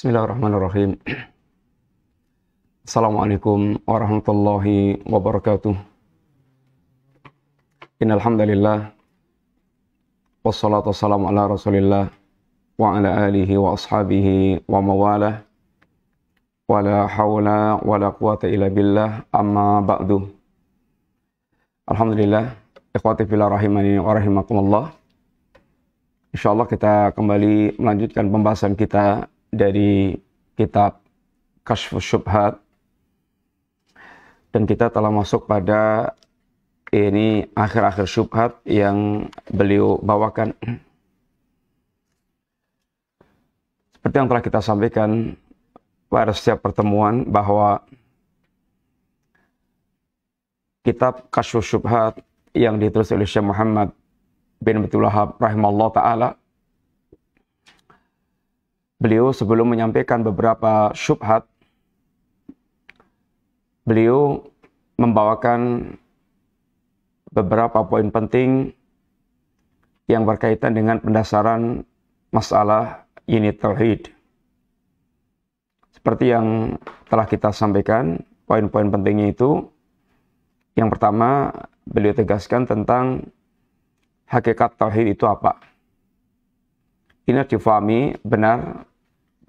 Bismillahirrahmanirrahim. Assalamualaikum warahmatullahi wabarakatuh. Innalhamdulillah. Wassalatu wassalamu ala rasulillah wa ala alihi wa ashabihi wa mawalah. Wa la hawla wa la quwata illa billah amma ba'du. Alhamdulillah. Ikhwati fila rahimani wa rahimakumullah. InsyaAllah kita kembali melanjutkan pembahasan kita dari kitab Kashfus Syubhat dan kita telah masuk pada ini akhir-akhir syubhat yang beliau bawakan. Seperti yang telah kita sampaikan pada setiap pertemuan bahwa kitab Kasyuf Syubhat yang ditulis oleh Syekh Muhammad bin Abdul Wahab rahimahullah taala beliau sebelum menyampaikan beberapa syubhat, beliau membawakan beberapa poin penting yang berkaitan dengan pendasaran masalah ini tauhid. Seperti yang telah kita sampaikan, poin-poin pentingnya itu yang pertama beliau tegaskan tentang hakikat tauhid itu apa. Ini difahami benar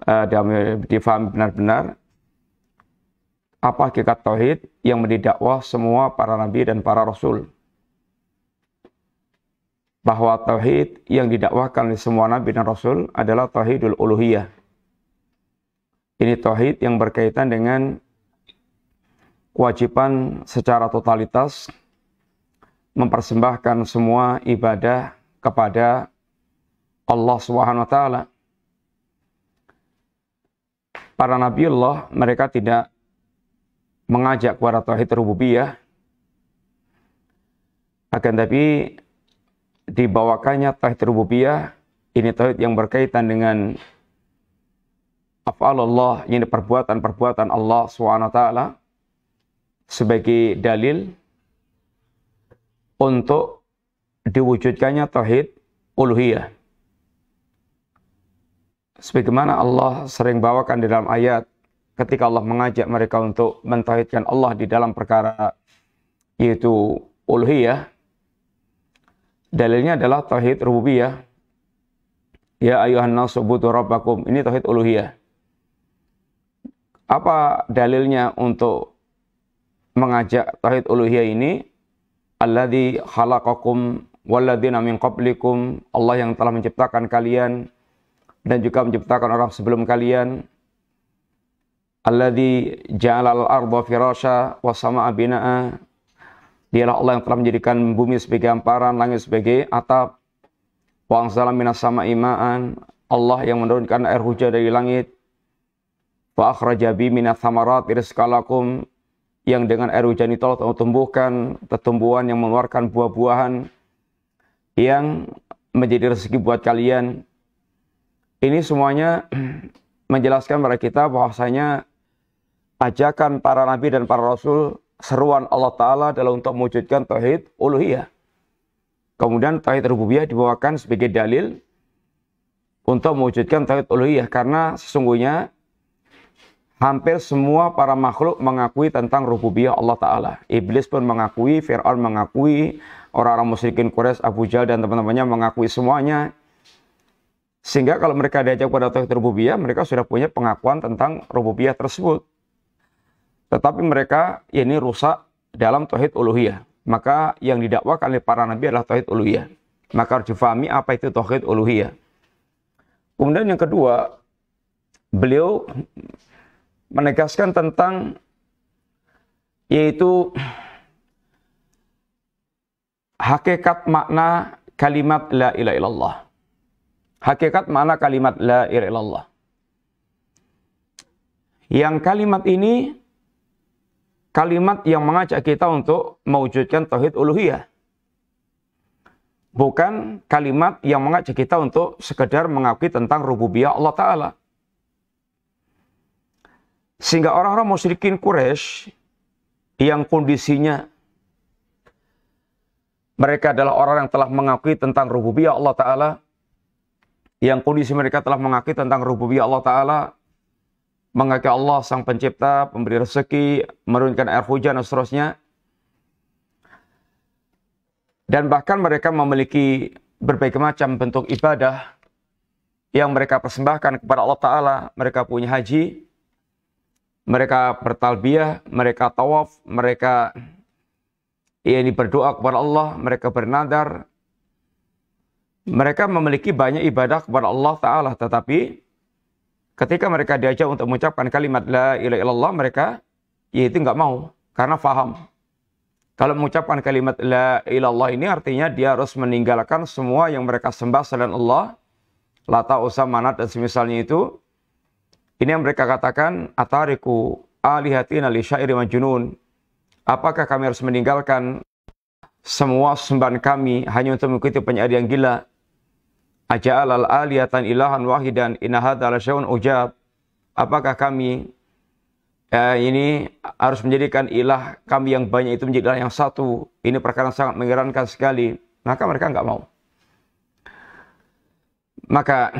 uh, eh, difahami benar-benar apa hakikat tauhid yang mendidakwah semua para nabi dan para rasul. Bahwa tauhid yang didakwahkan oleh semua nabi dan rasul adalah tauhidul uluhiyah. Ini tauhid yang berkaitan dengan kewajiban secara totalitas mempersembahkan semua ibadah kepada Allah Subhanahu wa taala para nabiullah mereka tidak mengajak kepada tauhid rububiyah akan tapi dibawakannya tauhid rububiyah ini tauhid yang berkaitan dengan apa Allah ini perbuatan-perbuatan Allah SWT sebagai dalil untuk diwujudkannya tauhid uluhiyah sebagaimana Allah sering bawakan di dalam ayat ketika Allah mengajak mereka untuk mentauhidkan Allah di dalam perkara yaitu uluhiyah dalilnya adalah tauhid rububiyah ya ayuhan nasu butu rabbakum ini tauhid uluhiyah apa dalilnya untuk mengajak tauhid uluhiyah ini alladzi khalaqakum walladzina min qablikum Allah yang telah menciptakan kalian dan juga menciptakan orang sebelum kalian alladzi ja'ala al-ardha firasha was sama'a bina'a dialah Allah yang telah menjadikan bumi sebagai hamparan langit sebagai atap wa anzala minas sama'i ma'an Allah yang menurunkan air hujan dari langit wa akhraja bi minas samarat rizqalakum yang dengan air hujan itu Allah tumbuhkan tumbuhan yang mengeluarkan buah-buahan yang menjadi rezeki buat kalian ini semuanya menjelaskan kepada kita bahwasanya ajakan para nabi dan para rasul seruan Allah Ta'ala adalah untuk mewujudkan Tauhid Uluhiyah. Kemudian Tauhid Rububiyah dibawakan sebagai dalil untuk mewujudkan Tauhid Uluhiyah. Karena sesungguhnya hampir semua para makhluk mengakui tentang Rububiyah Allah Ta'ala. Iblis pun mengakui, Fir'aun mengakui, orang-orang musyrikin Quraisy, Abu Jahal dan teman-temannya mengakui semuanya. Sehingga kalau mereka diajak pada tauhid rububiyah, mereka sudah punya pengakuan tentang rububiyah tersebut. Tetapi mereka ya ini rusak dalam tauhid uluhiyah. Maka yang didakwakan oleh para nabi adalah tauhid uluhiyah. Maka harus difahami apa itu tauhid uluhiyah. Kemudian yang kedua, beliau menegaskan tentang yaitu hakikat makna kalimat la ilaha illallah hakikat mana kalimat la ilaha Yang kalimat ini kalimat yang mengajak kita untuk mewujudkan tauhid uluhiyah. Bukan kalimat yang mengajak kita untuk sekedar mengakui tentang rububiyah Allah Ta'ala. Sehingga orang-orang musyrikin Quraisy yang kondisinya mereka adalah orang yang telah mengakui tentang rububiyah Allah Ta'ala yang kondisi mereka telah mengakui tentang rububiyah Allah Ta'ala, mengakui Allah Sang Pencipta, pemberi rezeki, menurunkan air hujan, dan seterusnya. Dan bahkan mereka memiliki berbagai macam bentuk ibadah yang mereka persembahkan kepada Allah Ta'ala. Mereka punya haji, mereka bertalbiyah, mereka tawaf, mereka ya ini berdoa kepada Allah, mereka bernadar, mereka memiliki banyak ibadah kepada Allah Ta'ala. Tetapi ketika mereka diajak untuk mengucapkan kalimat La ilaha illallah, mereka yaitu nggak mau. Karena faham. Kalau mengucapkan kalimat La ilallah ini artinya dia harus meninggalkan semua yang mereka sembah selain Allah. Lata, usah manat, dan semisalnya itu. Ini yang mereka katakan, Atariku alihatina li syairi majnun. Apakah kami harus meninggalkan semua sembahan kami hanya untuk mengikuti penyair yang gila. Aja'al al-aliyatan ilahan wahidan inahad ala syawun ujab. Apakah kami eh, ini harus menjadikan ilah kami yang banyak itu menjadi ilah yang satu. Ini perkara sangat mengherankan sekali. Maka mereka nggak mau. Maka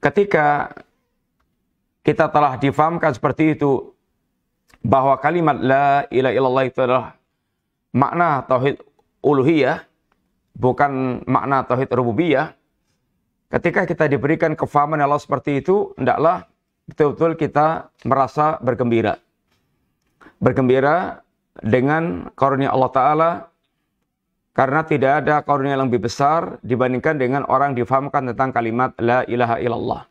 ketika kita telah difahamkan seperti itu bahwa kalimat la ilaha illallah itu adalah makna tauhid uluhiyah bukan makna tauhid rububiyah. Ketika kita diberikan kefahaman Allah seperti itu, hendaklah betul-betul kita merasa bergembira. Bergembira dengan karunia Allah Ta'ala, karena tidak ada karunia yang lebih besar dibandingkan dengan orang difahamkan tentang kalimat La ilaha illallah.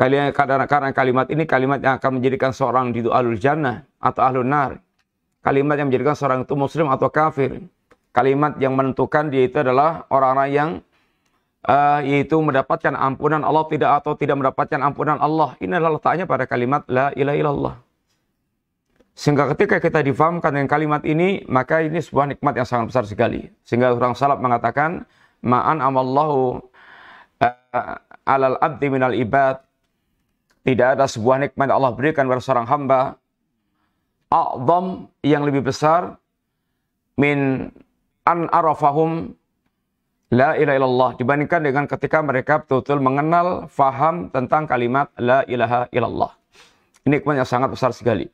Karena, karena kalimat ini kalimat yang akan menjadikan seorang di alul jannah atau ahlul nar. Kalimat yang menjadikan seorang itu muslim atau kafir kalimat yang menentukan dia itu adalah orang-orang yang uh, yaitu mendapatkan ampunan Allah tidak atau tidak mendapatkan ampunan Allah. Ini adalah letaknya pada kalimat la ilaha illallah. Sehingga ketika kita difahamkan dengan kalimat ini, maka ini sebuah nikmat yang sangat besar sekali. Sehingga orang salaf mengatakan, Ma'an amallahu uh, alal abdi minal ibad. Tidak ada sebuah nikmat Allah berikan kepada seorang hamba. A'zam yang lebih besar min an arafahum la ilaha illallah dibandingkan dengan ketika mereka betul-betul mengenal faham tentang kalimat la ilaha illallah. Ini nikmat yang sangat besar sekali.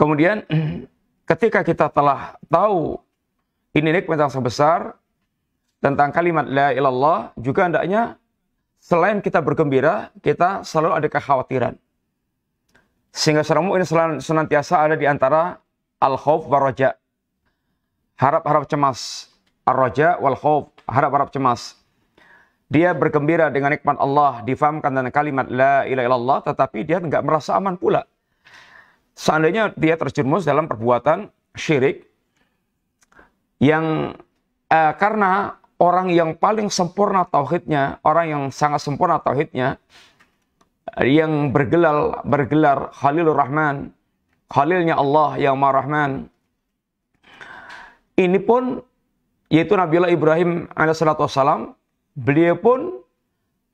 Kemudian ketika kita telah tahu ini nikmat yang sangat besar tentang kalimat la ilallah juga hendaknya selain kita bergembira, kita selalu ada kekhawatiran. Sehingga seramu ini senantiasa ada di antara al khawf wa raja harap-harap cemas. Ar-raja wal khawf, harap-harap cemas. Dia bergembira dengan nikmat Allah, difahamkan dengan kalimat la ilaha illallah, tetapi dia tidak merasa aman pula. Seandainya dia terjerumus dalam perbuatan syirik yang eh, karena orang yang paling sempurna tauhidnya, orang yang sangat sempurna tauhidnya, yang bergelar bergelar Khalilur Rahman, Khalilnya Allah yang Maha Rahman, ini pun yaitu Nabiullah Ibrahim alaihissalam beliau pun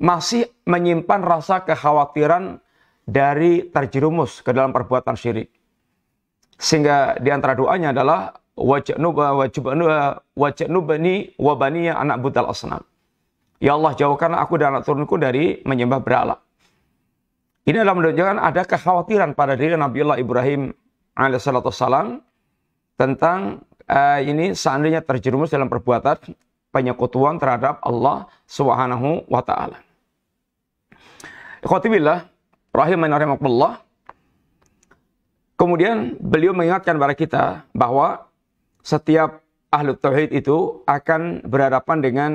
masih menyimpan rasa kekhawatiran dari terjerumus ke dalam perbuatan syirik. Sehingga di antara doanya adalah wajnuba wajnuba wajnubani wabaniya anak budal asnam. Ya Allah jawabkan aku dan anak turunku dari menyembah berhala. Ini adalah menunjukkan ada kekhawatiran pada diri Nabiullah Ibrahim alaihissalam tentang uh, ini seandainya terjerumus dalam perbuatan penyekutuan terhadap Allah Subhanahu wa taala. Khotibillah rahimakumullah. Kemudian beliau mengingatkan kepada kita bahwa setiap ahlu tauhid itu akan berhadapan dengan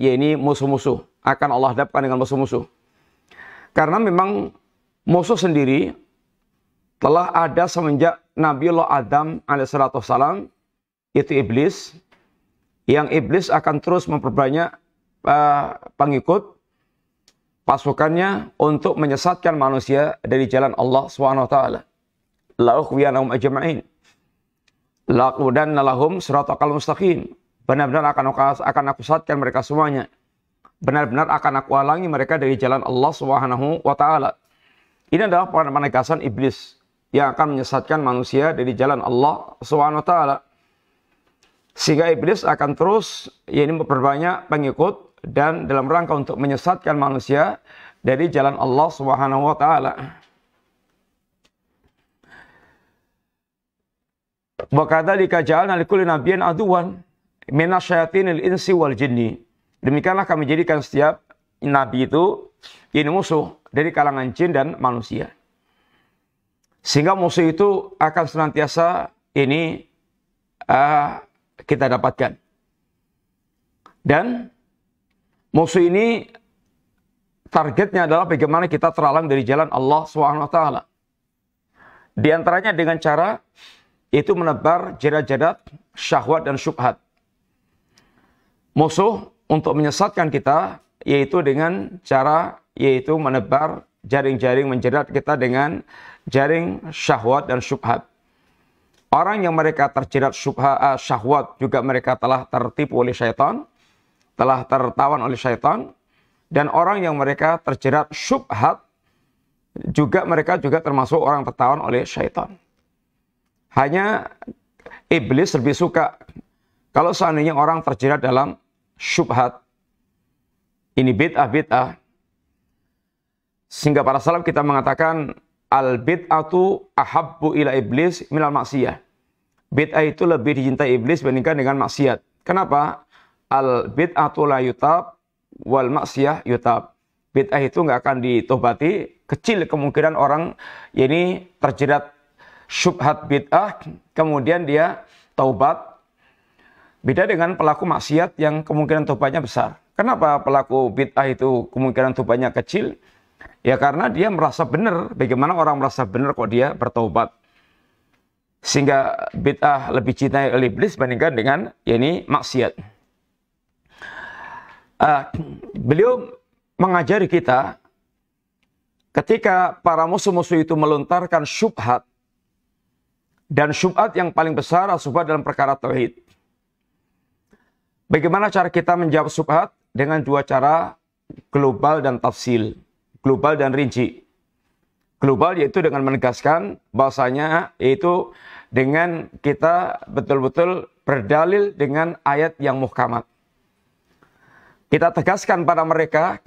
yakni musuh-musuh, akan Allah hadapkan dengan musuh-musuh. Karena memang musuh sendiri telah ada semenjak Nabi Allah Adam alaihissalatu wassalam itu iblis yang iblis akan terus memperbanyak uh, pengikut pasukannya untuk menyesatkan manusia dari jalan Allah SWT. wa taala. La'ukhwiyanahum ajma'in. lakudan nalahum siratal mustaqim. Benar-benar akan aku, akan aku sesatkan mereka semuanya. Benar-benar akan aku alangi mereka dari jalan Allah Subhanahu wa taala. Ini adalah penegasan iblis yang akan menyesatkan manusia dari jalan Allah Subhanahu wa taala. Sehingga iblis akan terus ya ini memperbanyak pengikut dan dalam rangka untuk menyesatkan manusia dari jalan Allah Subhanahu wa taala. kajal dikajal nalikul nabiyan aduan minasyatinil insi wal jinni. Demikianlah kami jadikan setiap nabi itu ini musuh dari kalangan jin dan manusia. Sehingga musuh itu akan senantiasa ini uh, kita dapatkan. Dan musuh ini targetnya adalah bagaimana kita terhalang dari jalan Allah SWT. Di antaranya dengan cara itu menebar jerat-jerat syahwat dan syubhat. Musuh untuk menyesatkan kita yaitu dengan cara yaitu menebar jaring-jaring menjerat kita dengan jaring syahwat dan syubhat. Orang yang mereka terjerat eh, syahwat juga mereka telah tertipu oleh syaitan, telah tertawan oleh syaitan, dan orang yang mereka terjerat syubhat juga mereka juga termasuk orang tertawan oleh syaitan. Hanya iblis lebih suka kalau seandainya orang terjerat dalam syubhat, ini bid'ah bid'ah, sehingga para salaf kita mengatakan al bid'atu ahabbu ila iblis minal maksiyah. Bid'ah itu lebih dicintai iblis bandingkan dengan maksiat. Kenapa? Al bid'atu la yutab wal maksiyah yutab. Bid'ah itu nggak akan ditobati, kecil kemungkinan orang ini terjerat syubhat bid'ah, kemudian dia taubat. Beda dengan pelaku maksiat yang kemungkinan tobatnya besar. Kenapa pelaku bid'ah itu kemungkinan tobatnya kecil? Ya karena dia merasa benar. Bagaimana orang merasa benar kok dia bertobat? Sehingga bid'ah lebih cintai oleh iblis bandingkan dengan ya ini maksiat. Uh, beliau mengajari kita ketika para musuh-musuh itu melontarkan syubhat dan syubhat yang paling besar adalah dalam perkara tauhid. Bagaimana cara kita menjawab syubhat dengan dua cara global dan tafsil global dan rinci. Global yaitu dengan menegaskan bahasanya yaitu dengan kita betul-betul berdalil dengan ayat yang muhkamat. Kita tegaskan pada mereka,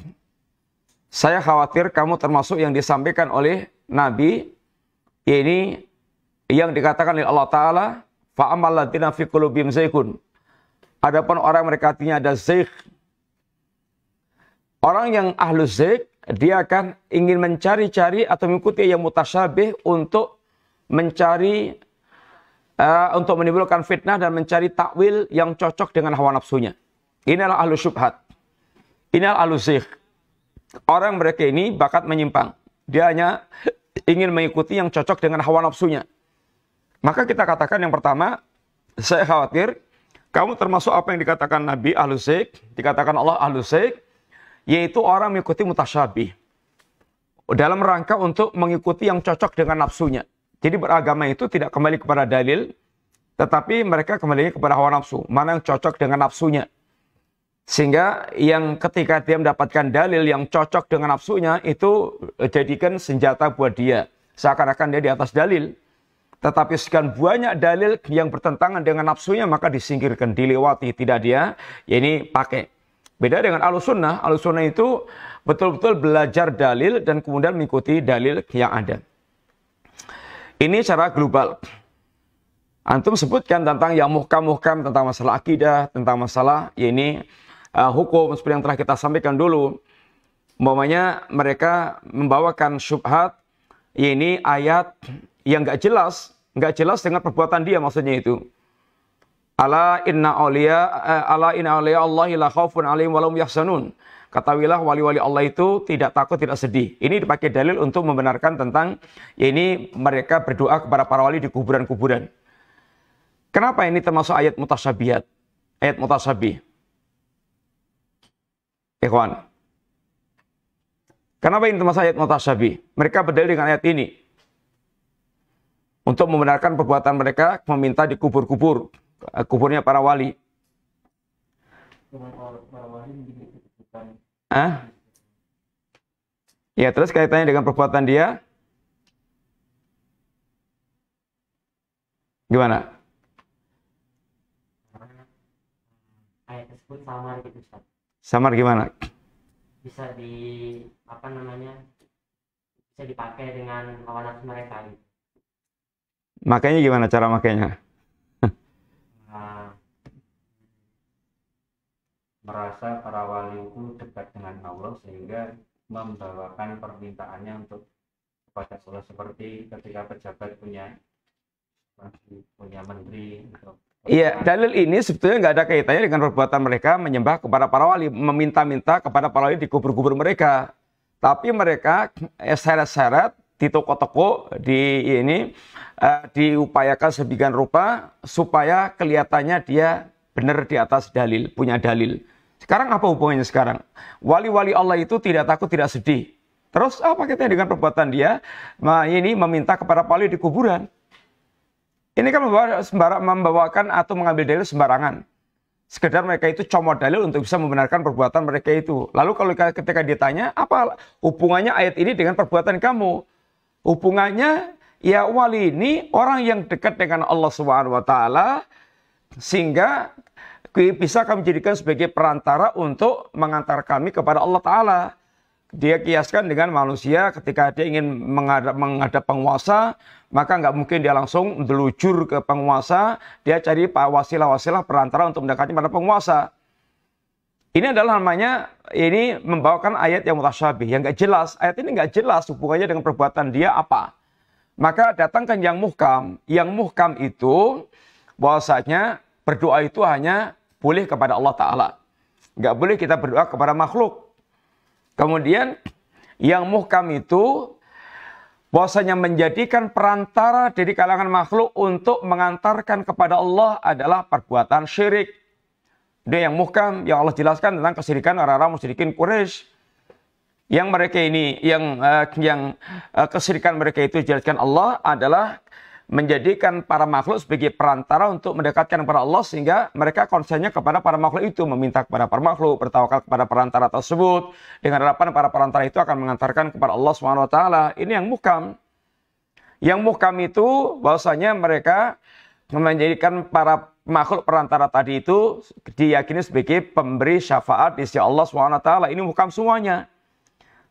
saya khawatir kamu termasuk yang disampaikan oleh Nabi, ini yang dikatakan oleh Allah Ta'ala, fa'amal latina fi qulubihim Adapun orang mereka artinya ada zik. Orang yang ahlu zik dia akan ingin mencari-cari atau mengikuti yang mutasyabih untuk mencari uh, untuk menimbulkan fitnah dan mencari takwil yang cocok dengan hawa nafsunya. Inilah ahlu syubhat. Inilah ahlu zikh. Orang mereka ini bakat menyimpang. Dia hanya ingin mengikuti yang cocok dengan hawa nafsunya. Maka kita katakan yang pertama, saya khawatir kamu termasuk apa yang dikatakan Nabi ahlu zikh, dikatakan Allah ahlu zikh, yaitu orang mengikuti mutasyabih. Dalam rangka untuk mengikuti yang cocok dengan nafsunya. Jadi beragama itu tidak kembali kepada dalil, tetapi mereka kembali kepada hawa nafsu. Mana yang cocok dengan nafsunya. Sehingga yang ketika dia mendapatkan dalil yang cocok dengan nafsunya itu jadikan senjata buat dia. Seakan-akan dia di atas dalil. Tetapi sekian banyak dalil yang bertentangan dengan nafsunya maka disingkirkan, dilewati, tidak dia ya ini pakai. Beda dengan alusunnah, alusunnah itu betul-betul belajar dalil dan kemudian mengikuti dalil yang ada. Ini secara global. Antum sebutkan tentang yang muhkam-muhkam, tentang masalah akidah, tentang masalah ya ini uh, hukum seperti yang telah kita sampaikan dulu. Umpamanya mereka membawakan syubhat, ya ini ayat yang nggak jelas, nggak jelas dengan perbuatan dia maksudnya itu. Ala inna awliya eh, ala inna awliya Allah la khaufun alaihim lahum yahsanun. Katawilah wali-wali Allah itu tidak takut, tidak sedih. Ini dipakai dalil untuk membenarkan tentang ya ini mereka berdoa kepada para wali di kuburan-kuburan. Kenapa ini termasuk ayat mutasyabihat? Ayat mutasabih. Ikhwan. Kenapa ini termasuk ayat mutasabih? Mereka berdalil dengan ayat ini. Untuk membenarkan perbuatan mereka meminta dikubur-kubur. Eh, kuburnya para wali. Ah? Ya, terus kaitannya dengan perbuatan dia? Gimana? Ayat tersebut samar gitu, Samar gimana? Bisa di apa namanya? Bisa dipakai dengan lawan mereka gitu. Makanya gimana cara makainya? Nah, merasa para wali itu dekat dengan Allah sehingga membawakan permintaannya untuk kepada Allah seperti ketika pejabat punya punya menteri Iya, dalil ini sebetulnya nggak ada kaitannya dengan perbuatan mereka menyembah kepada para wali, meminta-minta kepada para wali di kubur-kubur mereka. Tapi mereka eh, syarat-syarat seret di toko-toko di ini uh, diupayakan sedemikian rupa supaya kelihatannya dia benar di atas dalil, punya dalil. Sekarang apa hubungannya sekarang? Wali-wali Allah itu tidak takut, tidak sedih. Terus apa ah, kaitannya dengan perbuatan dia? Nah, ini meminta kepada wali di kuburan. Ini kan membawa, membawakan atau mengambil dalil sembarangan. Sekedar mereka itu comot dalil untuk bisa membenarkan perbuatan mereka itu. Lalu kalau ketika ditanya, apa hubungannya ayat ini dengan perbuatan kamu? Hubungannya ya wali ini orang yang dekat dengan Allah Subhanahu wa taala sehingga bisa kami jadikan sebagai perantara untuk mengantar kami kepada Allah taala. Dia kiaskan dengan manusia ketika dia ingin menghadap, menghadap penguasa, maka nggak mungkin dia langsung delujur ke penguasa, dia cari wasilah-wasilah perantara untuk mendekati pada penguasa. Ini adalah namanya ini membawakan ayat yang mutasyabih, yang nggak jelas. Ayat ini nggak jelas hubungannya dengan perbuatan dia apa. Maka datangkan yang muhkam. Yang muhkam itu bahwasanya berdoa itu hanya boleh kepada Allah Ta'ala. Nggak boleh kita berdoa kepada makhluk. Kemudian yang muhkam itu bahwasanya menjadikan perantara dari kalangan makhluk untuk mengantarkan kepada Allah adalah perbuatan syirik. Dia yang muhkam yang Allah jelaskan tentang kesirikan orang-orang musyrikin Quraisy yang mereka ini yang uh, yang uh, eh, kesirikan mereka itu jelaskan Allah adalah menjadikan para makhluk sebagai perantara untuk mendekatkan kepada Allah sehingga mereka konsennya kepada para makhluk itu meminta kepada para makhluk bertawakal kepada perantara tersebut dengan harapan para perantara itu akan mengantarkan kepada Allah Swt ini yang mukam yang mukam itu bahwasanya mereka menjadikan para makhluk perantara tadi itu diyakini sebagai pemberi syafaat di sisi Allah SWT. Ini hukum semuanya.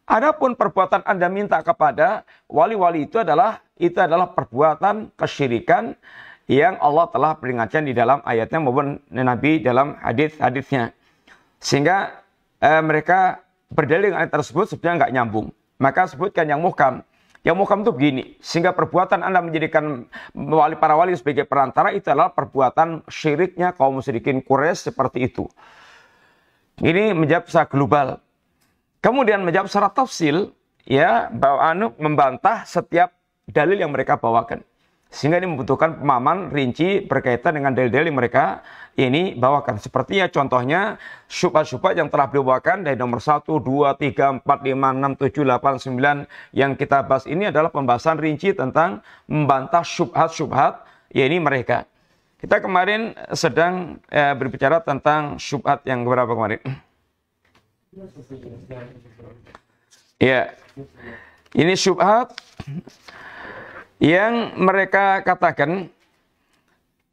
Adapun perbuatan Anda minta kepada wali-wali itu adalah itu adalah perbuatan kesyirikan yang Allah telah peringatkan di dalam ayatnya maupun Nabi dalam hadis-hadisnya. Sehingga eh, mereka berdalil dengan ayat tersebut sebenarnya nggak nyambung. Maka sebutkan yang muhkam. Yang mukam itu begini, sehingga perbuatan Anda menjadikan wali para wali sebagai perantara itu adalah perbuatan syiriknya kaum musyrikin Quraisy seperti itu. Ini menjawab secara global. Kemudian menjawab secara tafsil, ya, bahwa anu membantah setiap dalil yang mereka bawakan. Sehingga ini membutuhkan pemahaman rinci berkaitan dengan dalil-dalil yang mereka ini bawakan. Sepertinya contohnya syubhat-syubhat yang telah beliau bawakan dari nomor 1, 2, 3, 4, 5, 6, 7, 8, 9 yang kita bahas ini adalah pembahasan rinci tentang membantah syubhat-syubhat ya ini mereka. Kita kemarin sedang eh, berbicara tentang syubhat yang berapa kemarin? Ya. Ini syubhat yang mereka katakan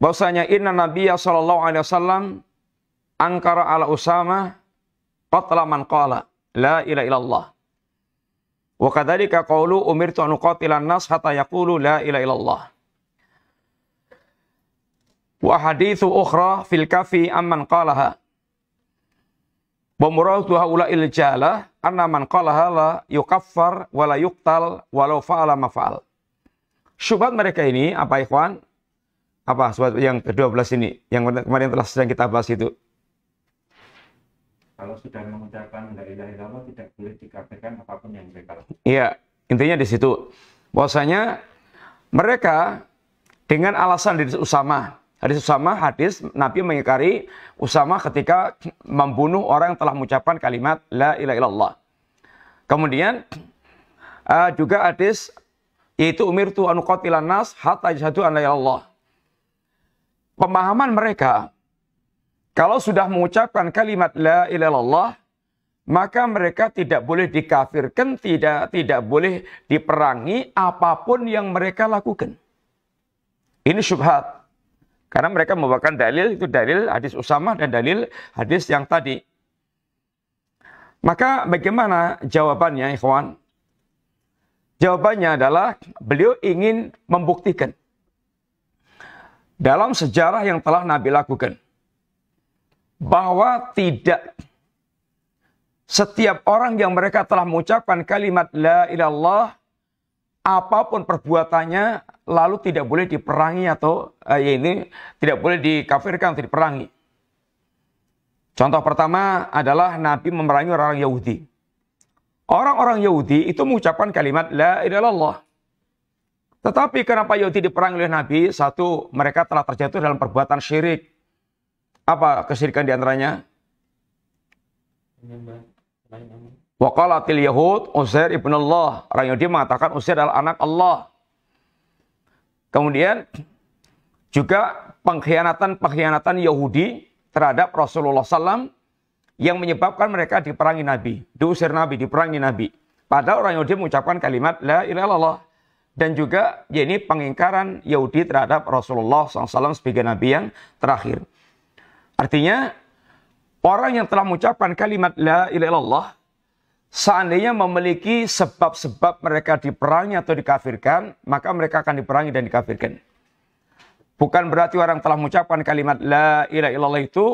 bahwasanya inna nabiyya sallallahu alaihi wasallam angkara ala usama qatla man qala la ilaha illallah wa kadzalika qawlu umirtu an uqatila nas hatta yaqulu la ilaha illallah wa hadithu ukhra fil kafi amman qalaha Bumuratu haula iljalah anna man qalaha la yukaffar wa la yuqtal walau fa'ala mafa'al syubhat mereka ini apa ikhwan? Apa surat yang ke-12 ini yang kemarin telah sedang kita bahas itu? Kalau sudah mengucapkan la ilaha illallah tidak boleh dikafirkan apapun yang mereka lakukan. Iya, intinya di situ. Bahwasanya mereka dengan alasan dari Usama. Hadis Usama, hadis Nabi mengingkari Usama ketika membunuh orang yang telah mengucapkan kalimat la ilaha illallah. Kemudian uh, juga hadis yaitu umirtu an qatilan nas hatta yashhadu an Allah. Pemahaman mereka kalau sudah mengucapkan kalimat la ilallah maka mereka tidak boleh dikafirkan, tidak tidak boleh diperangi apapun yang mereka lakukan. Ini syubhat. Karena mereka membawakan dalil, itu dalil hadis Usama dan dalil hadis yang tadi. Maka bagaimana jawabannya ikhwan? Jawabannya adalah beliau ingin membuktikan dalam sejarah yang telah Nabi lakukan bahwa tidak setiap orang yang mereka telah mengucapkan kalimat la ilallah apapun perbuatannya lalu tidak boleh diperangi atau eh, ya ini tidak boleh dikafirkan atau diperangi. Contoh pertama adalah Nabi memerangi orang Yahudi. Orang-orang Yahudi itu mengucapkan kalimat la ilallah. Tetapi kenapa Yahudi diperang oleh Nabi? Satu, mereka telah terjatuh dalam perbuatan syirik. Apa kesyirikan diantaranya? Waqalatil Yahud Uzair ibn Allah. Orang Yahudi mengatakan Uzair adalah anak Allah. Kemudian juga pengkhianatan-pengkhianatan Yahudi terhadap Rasulullah SAW yang menyebabkan mereka diperangi Nabi, diusir Nabi, diperangi Nabi. Padahal orang Yahudi mengucapkan kalimat la ilaha illallah dan juga ya ini pengingkaran Yahudi terhadap Rasulullah SAW sebagai Nabi yang terakhir. Artinya orang yang telah mengucapkan kalimat la ilaha illallah seandainya memiliki sebab-sebab mereka diperangi atau dikafirkan, maka mereka akan diperangi dan dikafirkan. Bukan berarti orang telah mengucapkan kalimat la ilaha illallah itu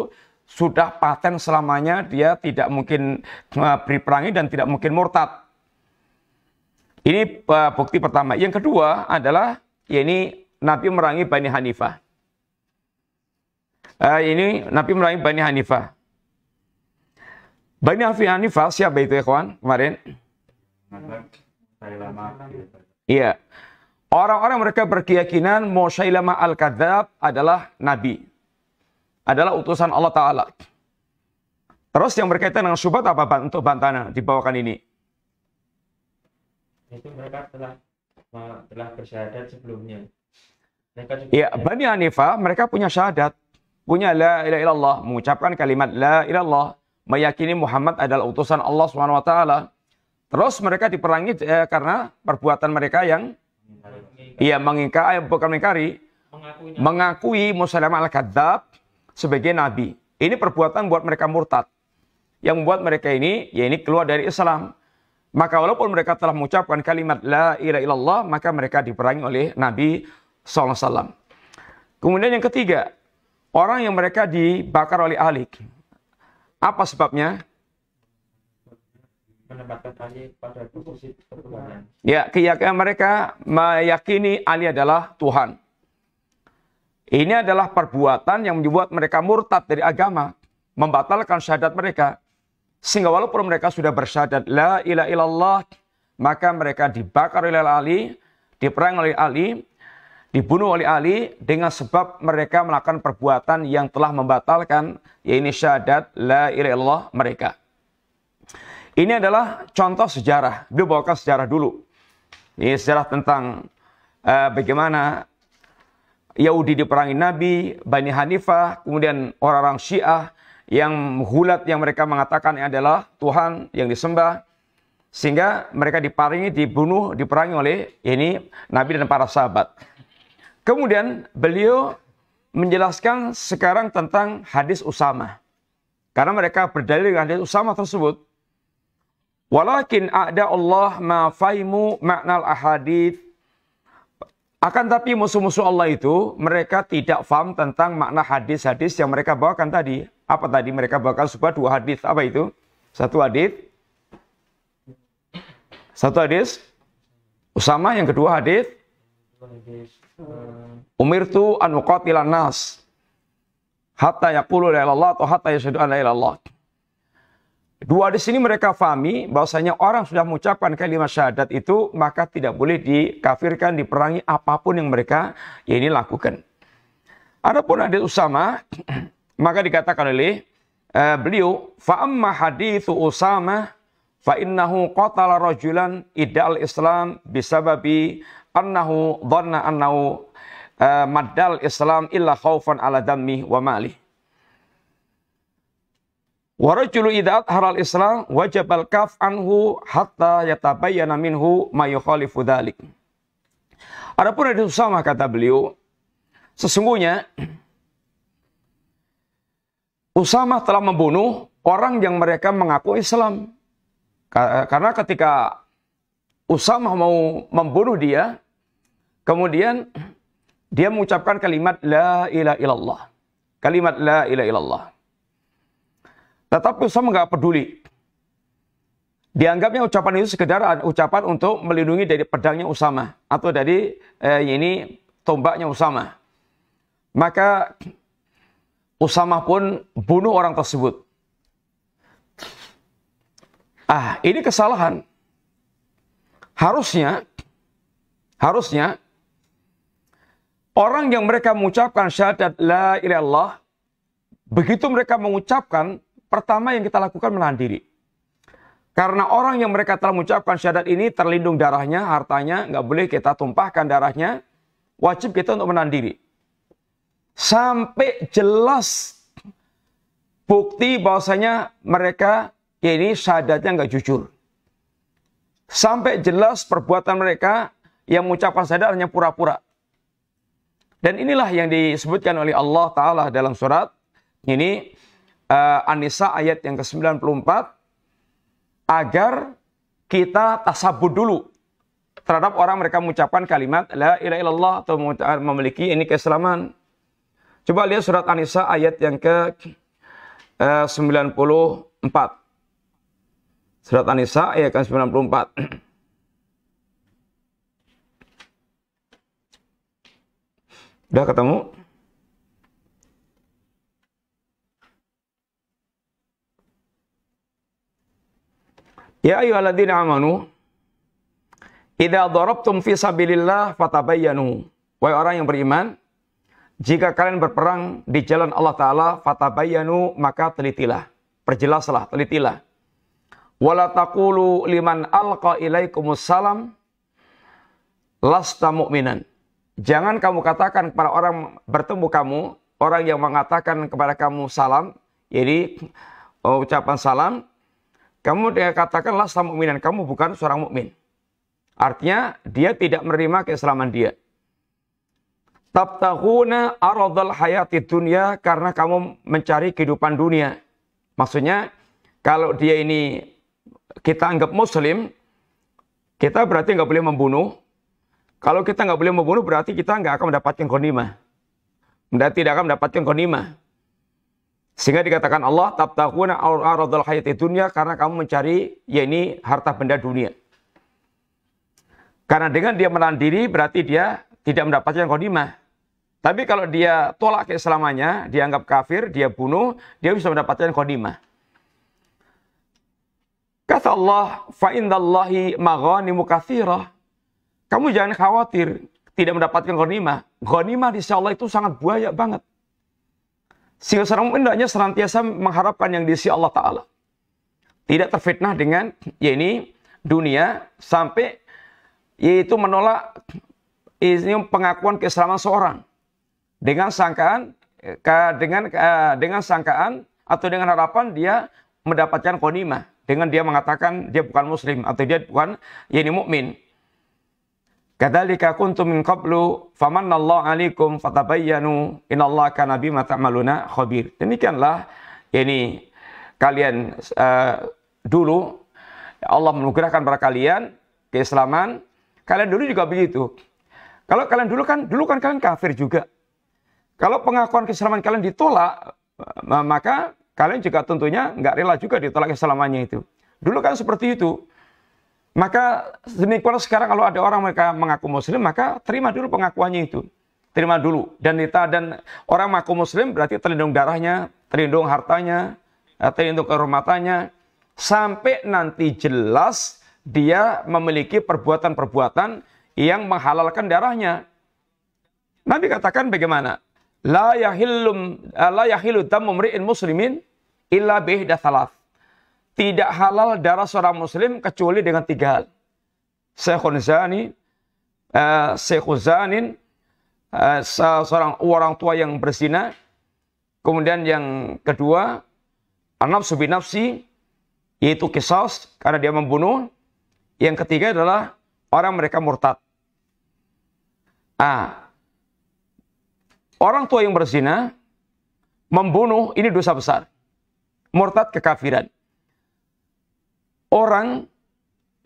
sudah paten selamanya dia tidak mungkin eh, berperangi dan tidak mungkin murtad. Ini eh, bukti pertama. Yang kedua adalah ya ini Nabi merangi Bani Hanifah. Uh, ini Nabi merangi Bani Hanifah. Bani Hanifah siapa itu ya kawan kemarin? Iya. Orang-orang mereka berkeyakinan Musailamah al-Kadzab adalah nabi adalah utusan Allah Ta'ala. Terus yang berkaitan dengan syubhat apa untuk bantana dibawakan ini? Itu mereka telah telah bersyahadat sebelumnya. Mereka juga ya, Bani Hanifah mereka punya syahadat, punya la ilaha illallah, mengucapkan kalimat la ilallah, meyakini Muhammad adalah utusan Allah SWT. Terus mereka diperangi eh, karena perbuatan mereka yang iya mengingkari, bukan mengingkari, mengakui Musa al-Kadzab sebagai nabi. Ini perbuatan buat mereka murtad. Yang membuat mereka ini, ya ini keluar dari Islam. Maka walaupun mereka telah mengucapkan kalimat la ilaha illallah, maka mereka diperangi oleh Nabi SAW. Kemudian yang ketiga, orang yang mereka dibakar oleh alik. Apa sebabnya? pada Ya, keyakinan mereka meyakini Ali adalah Tuhan. Ini adalah perbuatan yang membuat mereka murtad dari agama, membatalkan syahadat mereka. Sehingga walaupun mereka sudah bersyahadat la ilaha illallah, maka mereka dibakar oleh Ali, diperang oleh Ali, dibunuh oleh Ali dengan sebab mereka melakukan perbuatan yang telah membatalkan yaitu syahadat la ilaha illallah mereka. Ini adalah contoh sejarah. Dia bawakan sejarah dulu. Ini sejarah tentang uh, bagaimana Yahudi diperangi Nabi, Bani Hanifah, kemudian orang-orang Syiah yang hulat yang mereka mengatakan adalah Tuhan yang disembah. Sehingga mereka diparingi, dibunuh, diperangi oleh ini Nabi dan para sahabat. Kemudian beliau menjelaskan sekarang tentang hadis Usama. Karena mereka berdalil dengan hadis Usama tersebut. Walakin ada Allah ma fahimu makna ahadith akan tapi musuh-musuh Allah itu mereka tidak paham tentang makna hadis-hadis yang mereka bawakan tadi. Apa tadi mereka bawakan sebuah dua hadis apa itu? Satu hadis satu hadis Usama yang kedua hadis Umirtu an uqatilan nas hatta yaqulu la dari Allah atau hatta yashhadu an la Allah. Dua di sini mereka fahami bahwasanya orang sudah mengucapkan kalimat syahadat itu maka tidak boleh dikafirkan, diperangi apapun yang mereka ya ini lakukan. Adapun hadis Usama maka dikatakan oleh uh, beliau fa amma haditsu Usama fa innahu qatala rajulan idal Islam bisababi annahu dhanna annahu uh, maddal Islam illa khaufan ala dammi wa mali. Warajulu idat haral Islam wajib al kaf anhu hatta yatabayyana minhu ma yukhalifu dhalik. Adapun ada Usama kata beliau, sesungguhnya Usama telah membunuh orang yang mereka mengaku Islam. Karena ketika Usama mau membunuh dia, kemudian dia mengucapkan kalimat la ilaha illallah. Kalimat la ilaha illallah. Tetapi Usama nggak peduli. Dianggapnya ucapan itu sekedar ucapan untuk melindungi dari pedangnya Usama atau dari eh, ini tombaknya Usama. Maka Usama pun bunuh orang tersebut. Ah, ini kesalahan. Harusnya harusnya orang yang mereka mengucapkan syahadat la ilaha begitu mereka mengucapkan pertama yang kita lakukan menahan diri. Karena orang yang mereka telah mengucapkan syahadat ini terlindung darahnya, hartanya, nggak boleh kita tumpahkan darahnya. Wajib kita untuk menahan diri. Sampai jelas bukti bahwasanya mereka ya ini syahadatnya nggak jujur. Sampai jelas perbuatan mereka yang mengucapkan syahadat hanya pura-pura. Dan inilah yang disebutkan oleh Allah Ta'ala dalam surat ini uh, eh, an ayat yang ke-94 agar kita tasabut dulu terhadap orang mereka mengucapkan kalimat la ilaha illallah atau eh, memiliki ini keislaman. Coba lihat surat an ayat yang ke eh, uh, 94. Surat an ayat ke 94. Udah ketemu? Ya ayyuhalladzina amanu idza darabtum fi sabilillah fatabayyanu. Wahai orang yang beriman, jika kalian berperang di jalan Allah taala fatabayyanu maka telitilah. Perjelaslah, telitilah. Wala taqulu liman alqa ilaikumus salam lasta mu'minan. Jangan kamu katakan kepada orang bertemu kamu, orang yang mengatakan kepada kamu salam, jadi oh, ucapan salam, kamu dia katakanlah sama mukminan kamu bukan seorang mukmin. Artinya dia tidak menerima keislaman dia. Tabtahuna aradal hayati dunia karena kamu mencari kehidupan dunia. Maksudnya kalau dia ini kita anggap muslim, kita berarti nggak boleh membunuh. Kalau kita nggak boleh membunuh berarti kita nggak akan mendapatkan konima. tidak akan mendapatkan konima. Sehingga dikatakan Allah al aradul hayati dunia karena kamu mencari yakni harta benda dunia. Karena dengan dia menahan diri berarti dia tidak mendapatkan kodimah. Tapi kalau dia tolak keislamannya, dianggap kafir, dia bunuh, dia bisa mendapatkan kodimah. Kata Allah, fa'indallahi maghanimu kathirah. Kamu jangan khawatir, tidak mendapatkan ghanimah. Ghanimah di Allah itu sangat banyak banget. Sehingga seorang mukmin hendaknya senantiasa mengharapkan yang diisi Allah Ta'ala. Tidak terfitnah dengan ya ini dunia sampai yaitu menolak ini pengakuan keislaman seorang dengan sangkaan eh, dengan eh, dengan sangkaan atau dengan harapan dia mendapatkan konima dengan dia mengatakan dia bukan muslim atau dia bukan ya ini mukmin Kadzalika kuntum min qablu famanallahu alaikum fatabayyanu innallaha kana bima ta'maluna khabir. Demikianlah ini kalian uh, dulu Allah menugerahkan kepada kalian keislaman. Kalian dulu juga begitu. Kalau kalian dulu kan dulu kan kalian kafir juga. Kalau pengakuan keislaman kalian ditolak, eh, maka kalian juga tentunya nggak rela juga ditolak keislamannya itu. Dulu kan seperti itu. Maka demikian sekarang kalau ada orang mereka mengaku muslim, maka terima dulu pengakuannya itu. Terima dulu. Dan kita dan orang mengaku muslim berarti terlindung darahnya, terlindung hartanya, eh, terlindung kehormatannya. Sampai nanti jelas dia memiliki perbuatan-perbuatan yang menghalalkan darahnya. Nabi katakan bagaimana? La yahillum eh, la yahilu dammu muslimin illa bihda thalath tidak halal darah seorang muslim kecuali dengan tiga hal. Syekhun zani, uh, eh, syekhun zanin, uh, seorang orang tua yang berzina, kemudian yang kedua, anafsu nafsi, yaitu kisos, karena dia membunuh. Yang ketiga adalah orang mereka murtad. Ah, orang tua yang berzina, membunuh, ini dosa besar. Murtad kekafiran orang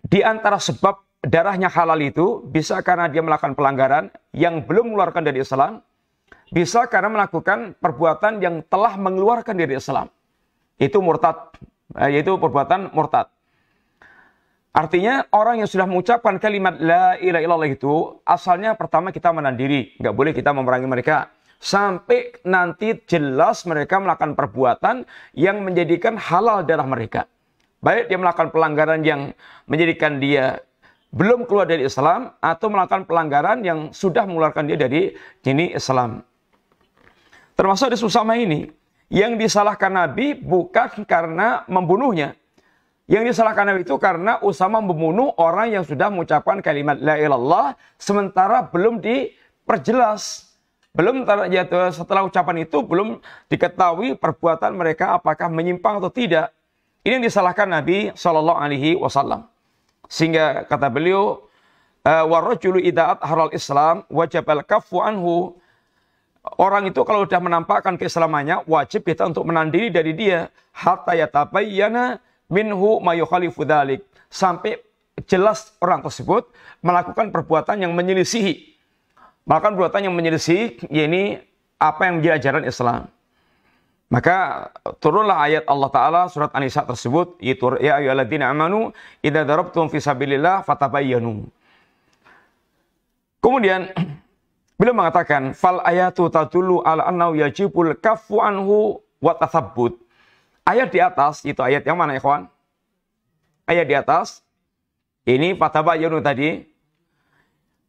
di antara sebab darahnya halal itu bisa karena dia melakukan pelanggaran yang belum mengeluarkan dari Islam, bisa karena melakukan perbuatan yang telah mengeluarkan dari Islam. Itu murtad, eh, yaitu perbuatan murtad. Artinya orang yang sudah mengucapkan kalimat la ilaha illallah itu asalnya pertama kita menandiri, nggak boleh kita memerangi mereka sampai nanti jelas mereka melakukan perbuatan yang menjadikan halal darah mereka. Baik dia melakukan pelanggaran yang menjadikan dia belum keluar dari Islam atau melakukan pelanggaran yang sudah mengeluarkan dia dari jenis Islam. Termasuk di Susama ini, yang disalahkan Nabi bukan karena membunuhnya. Yang disalahkan Nabi itu karena Usama membunuh orang yang sudah mengucapkan kalimat la ilallah sementara belum diperjelas. Belum ya, setelah ucapan itu belum diketahui perbuatan mereka apakah menyimpang atau tidak. Ini yang disalahkan Nabi Shallallahu Alaihi Wasallam. Sehingga kata beliau, eh, warajulu idaat haral Islam wajib kafu anhu. Orang itu kalau sudah menampakkan keislamannya, wajib kita untuk menandiri dari dia. Hatta yatabayyana minhu mayukhalifu dhalik. Sampai jelas orang tersebut melakukan perbuatan yang menyelisihi. bahkan perbuatan yang menyelisihi, yaitu apa yang menjadi ajaran Islam. Maka turunlah ayat Allah Ta'ala surat An-Nisa tersebut. Yaitu, ya ayyuhalladzina amanu idha darabtum fi fatabayyanu. Kemudian beliau mengatakan fal ayatu tadullu ala annau yajibul kafu anhu wa tathabbut. Ayat di atas itu ayat yang mana ya kawan? Ayat di atas ini fatabayyanu tadi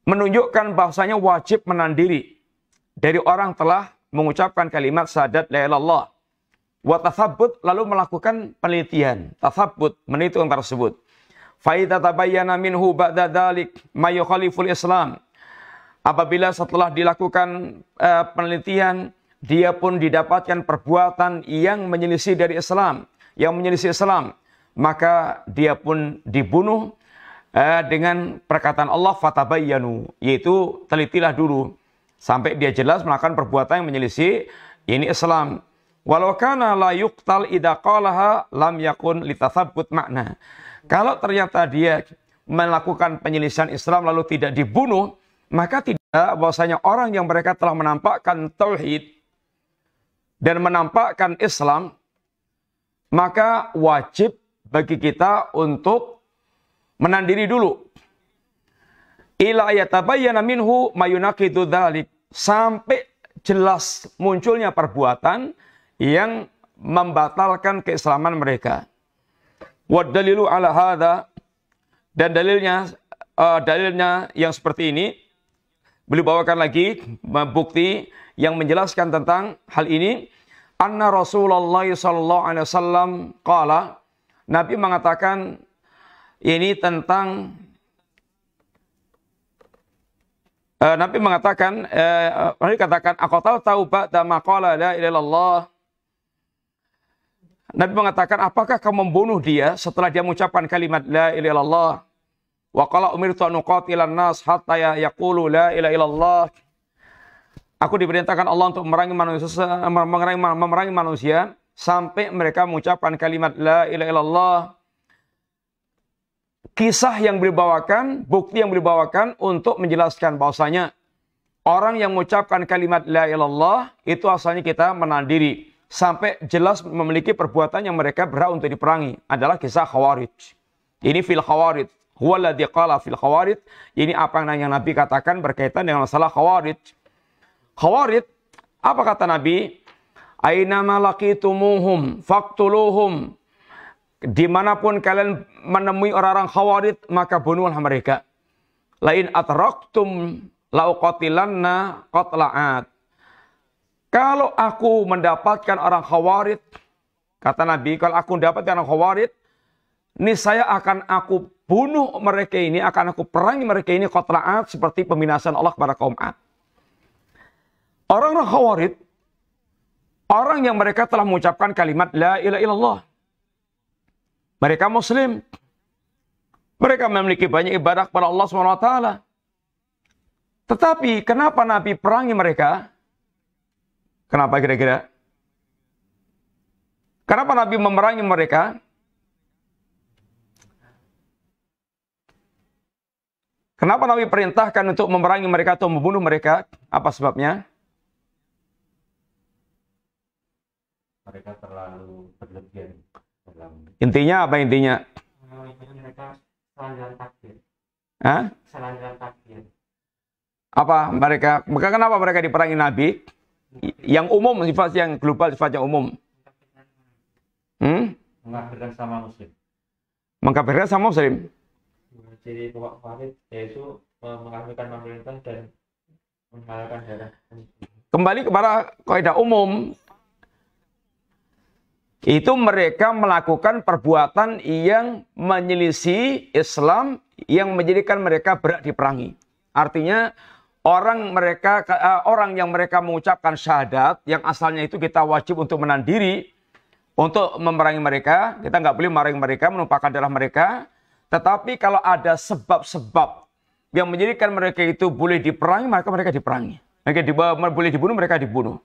menunjukkan bahwasanya wajib menandiri dari orang telah mengucapkan kalimat syahadat la ilallah. Wa tathabbut lalu melakukan penelitian. Tathabbut yang tersebut. idza tabayyana minhu ba'da ma yukhaliful islam. Apabila setelah dilakukan uh, penelitian, dia pun didapatkan perbuatan yang menyelisih dari Islam. Yang menyelisih Islam. Maka dia pun dibunuh uh, dengan perkataan Allah fatabayyanu. Yaitu telitilah dulu Sampai dia jelas melakukan perbuatan yang menyelisih ini Islam. Walau kana la yuqtal idza qalaha lam yakun litathabbut makna. Kalau ternyata dia melakukan penyelisihan Islam lalu tidak dibunuh, maka tidak bahwasanya orang yang mereka telah menampakkan tauhid dan menampakkan Islam, maka wajib bagi kita untuk menandiri dulu Ila yatabayyana minhu mayunaqidu dzalik Sampai jelas munculnya perbuatan yang membatalkan keislaman mereka. Wa dalilu ala hadha. Dan dalilnya uh, dalilnya yang seperti ini. Beliau bawakan lagi bukti yang menjelaskan tentang hal ini. Anna Rasulullah sallallahu alaihi wasallam qala Nabi mengatakan ini tentang Uh, Nabi mengatakan, uh, Nabi katakan, aku tahu tahu pak, damakola, la ilallah. Nabi mengatakan, apakah kamu membunuh dia setelah dia mengucapkan kalimat la ilallah? Wa qala umirtu an uqatilan nas hatta ya, yaqulu la ilaha illallah. Aku diperintahkan Allah untuk memerangi manusia, memerangi, memerangi manusia sampai mereka mengucapkan kalimat la ilaha illallah kisah yang dibawakan, bukti yang dibawakan untuk menjelaskan bahwasanya orang yang mengucapkan kalimat la ilallah itu asalnya kita menandiri sampai jelas memiliki perbuatan yang mereka berhak untuk diperangi adalah kisah khawarij. Ini fil khawarij. Huwaladhi qala fil khawarij. Ini apa yang Nabi katakan berkaitan dengan masalah khawarij. Khawarij, apa kata Nabi? Ainama tumuhum faktuluhum Dimanapun kalian menemui orang-orang khawarid, maka bunuhlah mereka. Lain atraktum lauqatilanna qatla'at. Kalau aku mendapatkan orang khawarid, kata Nabi, kalau aku mendapatkan orang khawarid, ini saya akan aku bunuh mereka ini, akan aku perangi mereka ini qatla'at seperti pembinasan Allah kepada kaum Ad. Orang-orang khawarid, orang yang mereka telah mengucapkan kalimat la ilaha illallah. Mereka muslim. Mereka memiliki banyak ibadah kepada Allah SWT. Tetapi kenapa Nabi perangi mereka? Kenapa kira-kira? Kenapa Nabi memerangi mereka? Kenapa Nabi perintahkan untuk memerangi mereka atau membunuh mereka? Apa sebabnya? Mereka terlalu berlebihan Intinya apa intinya? Hah? Apa mereka? Maka kenapa mereka diperangi Nabi? Yang umum, sifat yang global, sifat yang umum. Hmm? Mengkafirkan sama muslim. Mengkafirkan sama muslim. Ciri kafir yaitu mengkafirkan pemerintah dan menghalalkan darah. Kembali kepada kaidah umum, itu mereka melakukan perbuatan yang menyelisih Islam yang menjadikan mereka berat diperangi. Artinya orang mereka eh, orang yang mereka mengucapkan syahadat yang asalnya itu kita wajib untuk menandiri untuk memerangi mereka, kita nggak boleh memerangi mereka, menumpahkan darah mereka. Tetapi kalau ada sebab-sebab yang menjadikan mereka itu boleh diperangi, maka mereka diperangi. Mereka dibawa, boleh dibunuh, mereka dibunuh.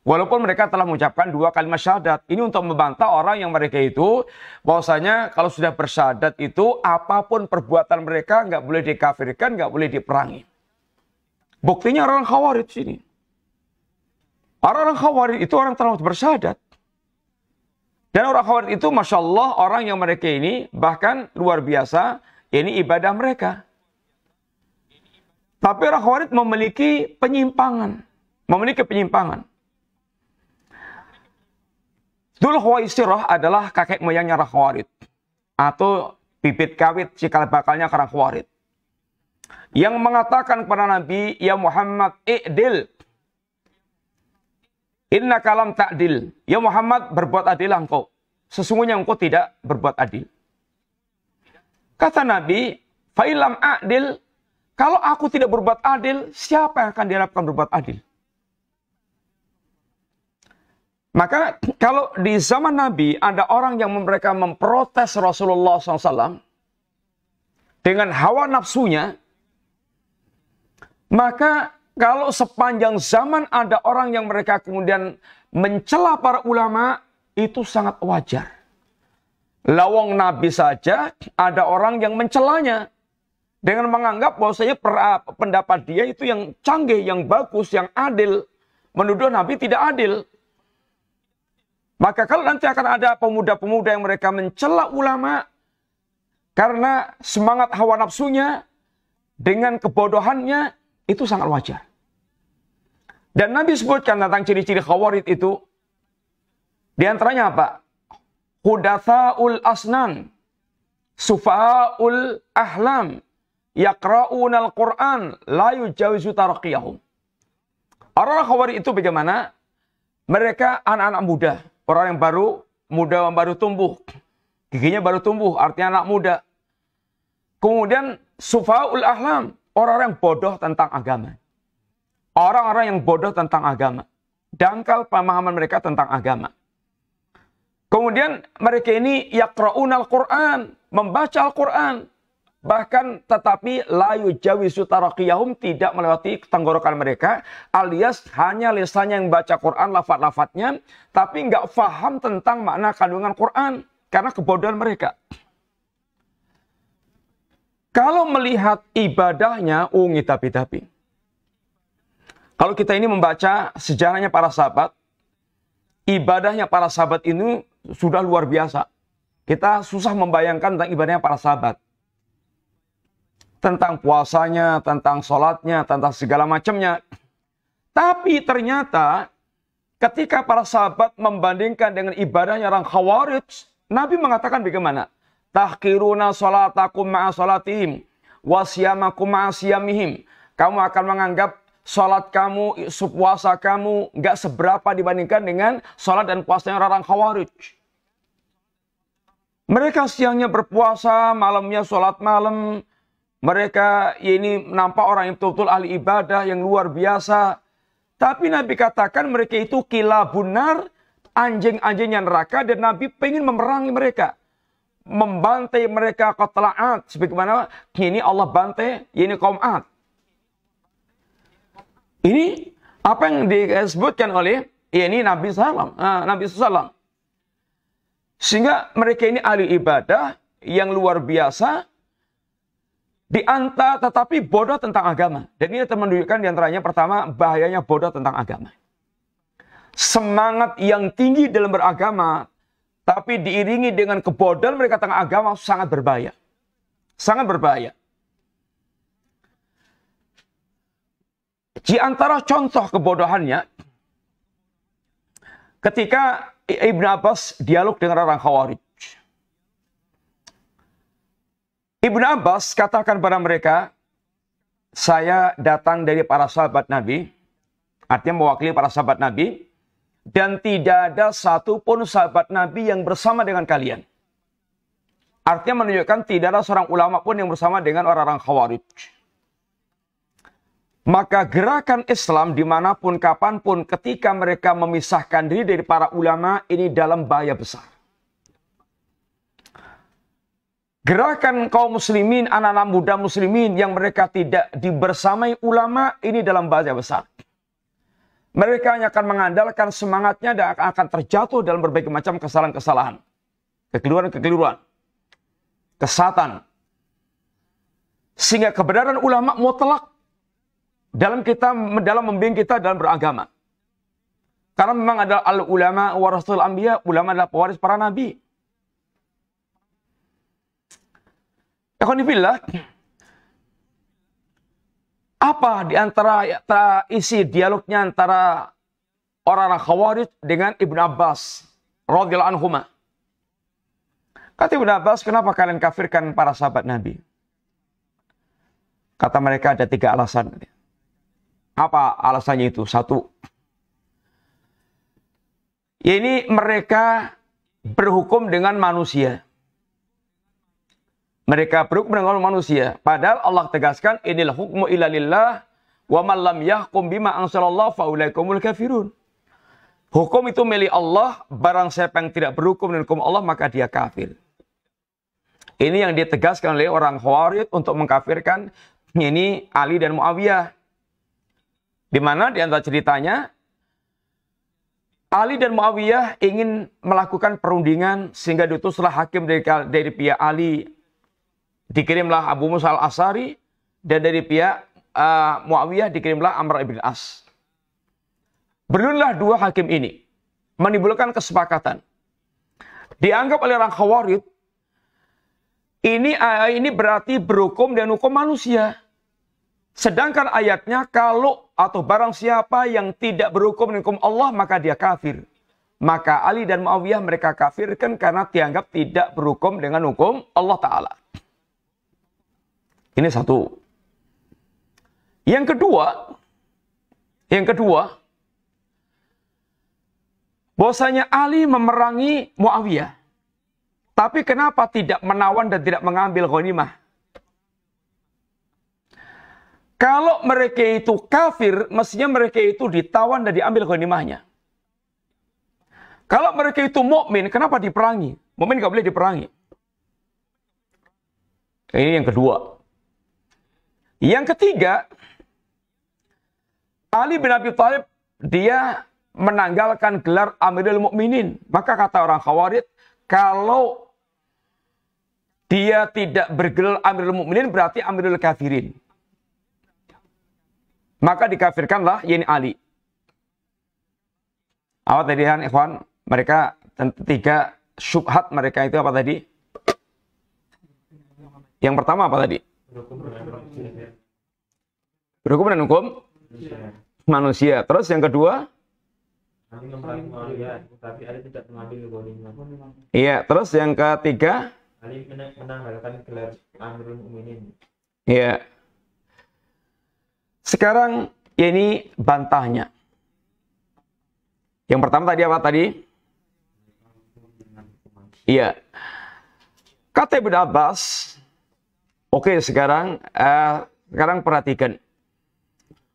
Walaupun mereka telah mengucapkan dua kalimat syahadat. Ini untuk membantah orang yang mereka itu bahwasanya kalau sudah bersyahadat itu apapun perbuatan mereka nggak boleh dikafirkan, nggak boleh diperangi. Buktinya orang khawarij sini. Orang-orang khawarij itu orang telah bersyahadat. Dan orang khawarij itu Masya Allah orang yang mereka ini bahkan luar biasa ini ibadah mereka. Tapi orang khawarij memiliki penyimpangan. Memiliki penyimpangan. Dul Khawaisirah adalah kakek moyangnya Rahwarid. Atau bibit kawit cikal bakalnya karang Yang mengatakan kepada Nabi, Ya Muhammad, i'dil. Inna kalam ta'dil. Ya Muhammad, berbuat adil engkau. Sesungguhnya engkau tidak berbuat adil. Kata Nabi, Fa'ilam a'dil. Kalau aku tidak berbuat adil, siapa yang akan diharapkan berbuat adil? Maka kalau di zaman Nabi ada orang yang mereka memprotes Rasulullah SAW dengan hawa nafsunya, maka kalau sepanjang zaman ada orang yang mereka kemudian mencela para ulama, itu sangat wajar. Lawang Nabi saja ada orang yang mencelanya dengan menganggap bahwa saya ah, pendapat dia itu yang canggih, yang bagus, yang adil, menuduh Nabi tidak adil. Maka kalau nanti akan ada pemuda-pemuda yang mereka mencela ulama karena semangat hawa nafsunya dengan kebodohannya itu sangat wajar. Dan Nabi sebutkan tentang ciri-ciri khawarid itu di antaranya apa? Hudatsaul asnan, sufaul ahlam, yaqra'unal Qur'an la yujawizu tarqiyahum. Orang-orang itu bagaimana? Mereka anak-anak muda orang yang baru muda baru tumbuh. Giginya baru tumbuh, artinya anak muda. Kemudian sufaul ahlam, orang-orang yang bodoh tentang agama. Orang-orang yang bodoh tentang agama. Dangkal pemahaman mereka tentang agama. Kemudian mereka ini yakraun al-Quran, membaca Al-Quran. Bahkan tetapi layu jawi sutarakiyahum tidak melewati tenggorokan mereka. Alias hanya lisannya yang baca Quran, lafat-lafatnya. Tapi nggak faham tentang makna kandungan Quran. Karena kebodohan mereka. Kalau melihat ibadahnya, ungi uh, tapi-tapi. Kalau kita ini membaca sejarahnya para sahabat, ibadahnya para sahabat ini sudah luar biasa. Kita susah membayangkan tentang ibadahnya para sahabat tentang puasanya, tentang sholatnya, tentang segala macamnya. Tapi ternyata ketika para sahabat membandingkan dengan ibadahnya orang khawarij, Nabi mengatakan bagaimana? Tahkiruna sholatakum ma'a sholatihim, wasiyamakum ma'a siyamihim. Kamu akan menganggap sholat kamu, puasa kamu nggak seberapa dibandingkan dengan sholat dan puasanya orang-orang khawarij. Mereka siangnya berpuasa, malamnya sholat malam, mereka ya ini nampak orang yang betul-betul ahli ibadah yang luar biasa. Tapi Nabi katakan mereka itu kila bunar, anjing-anjingnya neraka dan Nabi pengen memerangi mereka. Membantai mereka kotela'at. Sebagaimana ini Allah bantai, ya ini kaum ad. Ini apa yang disebutkan oleh ya ini Nabi Sallam, ah, Nabi Sallam. Sehingga mereka ini ahli ibadah yang luar biasa, di antara tetapi bodoh tentang agama. Dan ini menunjukkan diantaranya pertama bahayanya bodoh tentang agama. Semangat yang tinggi dalam beragama, tapi diiringi dengan kebodohan mereka tentang agama sangat berbahaya. Sangat berbahaya. Di antara contoh kebodohannya, ketika Ibn Abbas dialog dengan orang Khawarij. Ibnu Abbas katakan pada mereka, saya datang dari para sahabat Nabi, artinya mewakili para sahabat Nabi, dan tidak ada satu satupun sahabat Nabi yang bersama dengan kalian. Artinya menunjukkan tidak ada seorang ulama pun yang bersama dengan orang-orang khawarij. Maka gerakan Islam dimanapun, kapanpun, ketika mereka memisahkan diri dari para ulama, ini dalam bahaya besar. Gerakan kaum muslimin, anak-anak muda muslimin yang mereka tidak dibersamai ulama ini dalam bahaya besar. Mereka hanya akan mengandalkan semangatnya dan akan terjatuh dalam berbagai macam kesalahan-kesalahan. Kekeliruan-kekeliruan. Kesatan. Sehingga kebenaran ulama mutlak dalam kita dalam membimbing kita dalam beragama. Karena memang ada al ulama warasul anbiya, ulama adalah pewaris para nabi. Ikhwanifillah, apa di antara isi dialognya antara orang-orang Khawarij dengan ibnu Abbas radhiyallahu anhuma? Kata ibnu Abbas, kenapa kalian kafirkan para sahabat Nabi? Kata mereka ada tiga alasan. Apa alasannya itu? Satu, ya ini mereka berhukum dengan manusia. Mereka berhukum dengan manusia. Padahal Allah tegaskan inilah hukmu ilalillah wa man lam yahkum bima anzalallahu faulaikumul kafirun. Hukum itu milik Allah, barang siapa yang tidak berhukum dengan hukum Allah maka dia kafir. Ini yang ditegaskan oleh orang Khawarij untuk mengkafirkan ini Ali dan Muawiyah. Di mana di antara ceritanya Ali dan Muawiyah ingin melakukan perundingan sehingga diutuslah hakim dari, dari pihak Ali Dikirimlah Abu Musa al-Asari dan dari pihak uh, Muawiyah dikirimlah Amr ibn As. Berdunlah dua hakim ini menimbulkan kesepakatan. Dianggap oleh orang Khawarid ini uh, ini berarti berhukum dan hukum manusia. Sedangkan ayatnya kalau atau barang siapa yang tidak berhukum dan hukum Allah maka dia kafir. Maka Ali dan Muawiyah mereka kafirkan karena dianggap tidak berhukum dengan hukum Allah Ta'ala. Ini satu. Yang kedua, yang kedua, bahwasanya Ali memerangi Muawiyah. Tapi kenapa tidak menawan dan tidak mengambil ghanimah? Kalau mereka itu kafir, mestinya mereka itu ditawan dan diambil ghanimahnya. Kalau mereka itu mukmin, kenapa diperangi? Mukmin nggak boleh diperangi. Ini yang kedua. Yang ketiga, Ali bin Abi Thalib dia menanggalkan gelar Amirul Mukminin. Maka kata orang Khawarij, kalau dia tidak bergelar Amirul Mukminin berarti Amirul Kafirin. Maka dikafirkanlah Yeni Ali. Apa tadi Han ikhwan? Mereka tiga syubhat mereka itu apa tadi? Yang pertama apa tadi? Berhukum dengan hukum manusia. manusia. Terus yang kedua? Iya, terus yang ketiga? Iya. Sekarang ini bantahnya. Yang pertama tadi apa tadi? Iya. Kata Ibn Abbas, Oke, sekarang uh, sekarang perhatikan.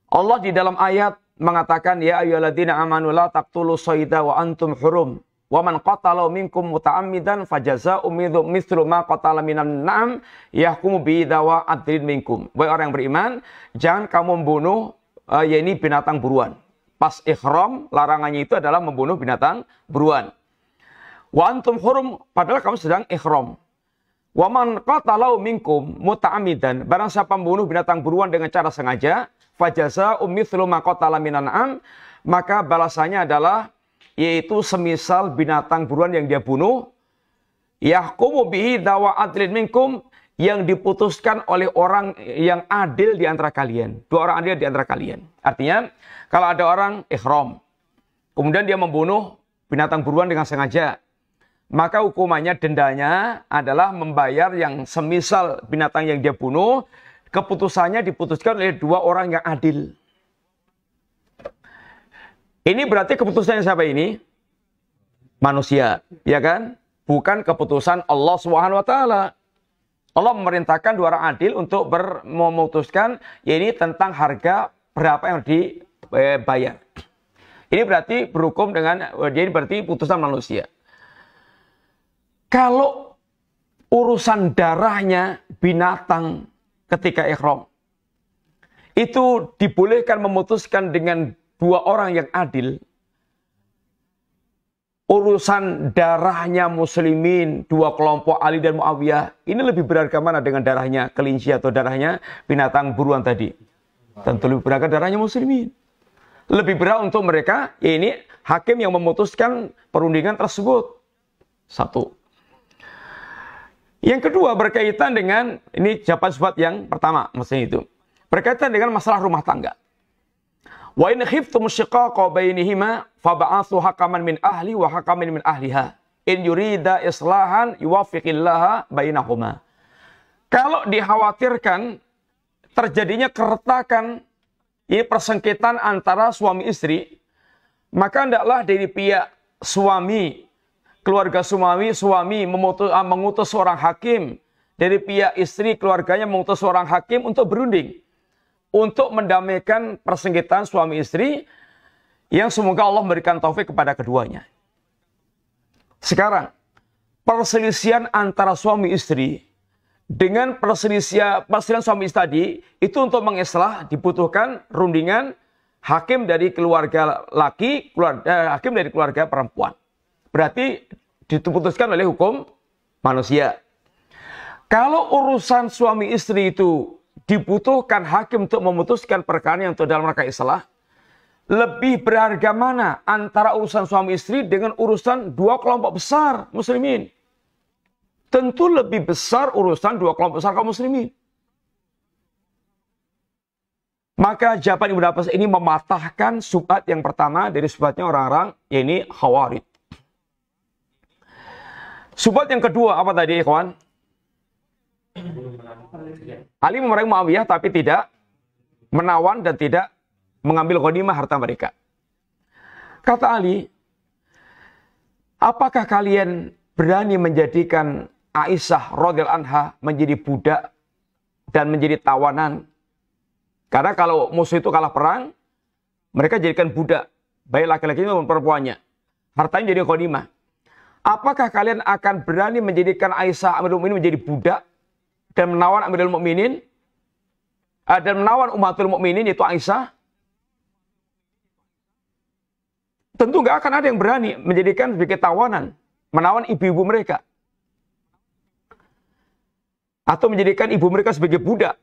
Allah di dalam ayat mengatakan ya ayyuhalladzina amanu la taqtulu sayda wa antum hurum wa man qatala minkum muta'ammidan fajazaa'u mithlu ma qatala minan na'am yahkumu bi dawa adrin minkum Baik orang yang beriman jangan kamu membunuh uh, eh, yakni binatang buruan pas ihram larangannya itu adalah membunuh binatang buruan wa antum hurum padahal kamu sedang ihram Waman qatalau minkum muta'amidan. Barang siapa membunuh binatang buruan dengan cara sengaja, fajaza umithlu ma makota laminan maka balasannya adalah yaitu semisal binatang buruan yang dia bunuh yahkumu bihi dawa adlin minkum yang diputuskan oleh orang yang adil di antara kalian. Dua orang adil di antara kalian. Artinya, kalau ada orang ihram, kemudian dia membunuh binatang buruan dengan sengaja, maka hukumannya dendanya adalah membayar yang semisal binatang yang dia bunuh. Keputusannya diputuskan oleh dua orang yang adil. Ini berarti keputusannya siapa ini? Manusia, ya kan? Bukan keputusan Allah Subhanahu wa taala. Allah memerintahkan dua orang adil untuk memutuskan ya ini tentang harga berapa yang dibayar. Eh, ini berarti berhukum dengan jadi eh, berarti putusan manusia. Kalau urusan darahnya binatang ketika ikhram, itu dibolehkan memutuskan dengan dua orang yang adil. Urusan darahnya muslimin, dua kelompok Ali dan Muawiyah, ini lebih berharga mana dengan darahnya kelinci atau darahnya binatang buruan tadi? Tentu lebih berharga darahnya muslimin. Lebih berat untuk mereka, ya ini hakim yang memutuskan perundingan tersebut. Satu. Yang kedua berkaitan dengan ini jawaban sifat yang pertama maksudnya itu. Berkaitan dengan masalah rumah tangga. Wa in khiftum shiqaqa bainihima fab'atsu hakaman min ahli wa hakaman min ahliha. In yurida islahan yuwafiqillah bainahuma. Kalau dikhawatirkan terjadinya keretakan ini persengketaan antara suami istri, maka hendaklah dari pihak suami keluarga suami, suami memutus, ah, mengutus seorang hakim. Dari pihak istri keluarganya mengutus seorang hakim untuk berunding. Untuk mendamaikan persengketaan suami istri yang semoga Allah memberikan taufik kepada keduanya. Sekarang, perselisihan antara suami istri dengan perselisihan, perselisihan suami istri tadi itu untuk mengislah dibutuhkan rundingan hakim dari keluarga laki, keluarga, eh, hakim dari keluarga perempuan berarti diputuskan oleh hukum manusia. Kalau urusan suami istri itu dibutuhkan hakim untuk memutuskan perkara yang dalam rangka islah, lebih berharga mana antara urusan suami istri dengan urusan dua kelompok besar muslimin? Tentu lebih besar urusan dua kelompok besar kaum muslimin. Maka jawaban Ibnu Abbas ini mematahkan subat yang pertama dari subatnya orang-orang, yaitu hawarid. Subat yang kedua apa tadi ikhwan? Ali memerangi Muawiyah tapi tidak menawan dan tidak mengambil ghanimah harta mereka. Kata Ali, apakah kalian berani menjadikan Aisyah Rodil anha menjadi budak dan menjadi tawanan? Karena kalau musuh itu kalah perang, mereka jadikan budak, baik laki laki maupun perempuannya. Hartanya jadi ghanimah. Apakah kalian akan berani menjadikan Aisyah Amirul Mukminin menjadi budak dan menawan Amirul Mukminin eh, dan menawan umatul mukminin yaitu Aisyah? Tentu nggak akan ada yang berani menjadikan sebagai tawanan, menawan ibu-ibu mereka. Atau menjadikan ibu mereka sebagai budak.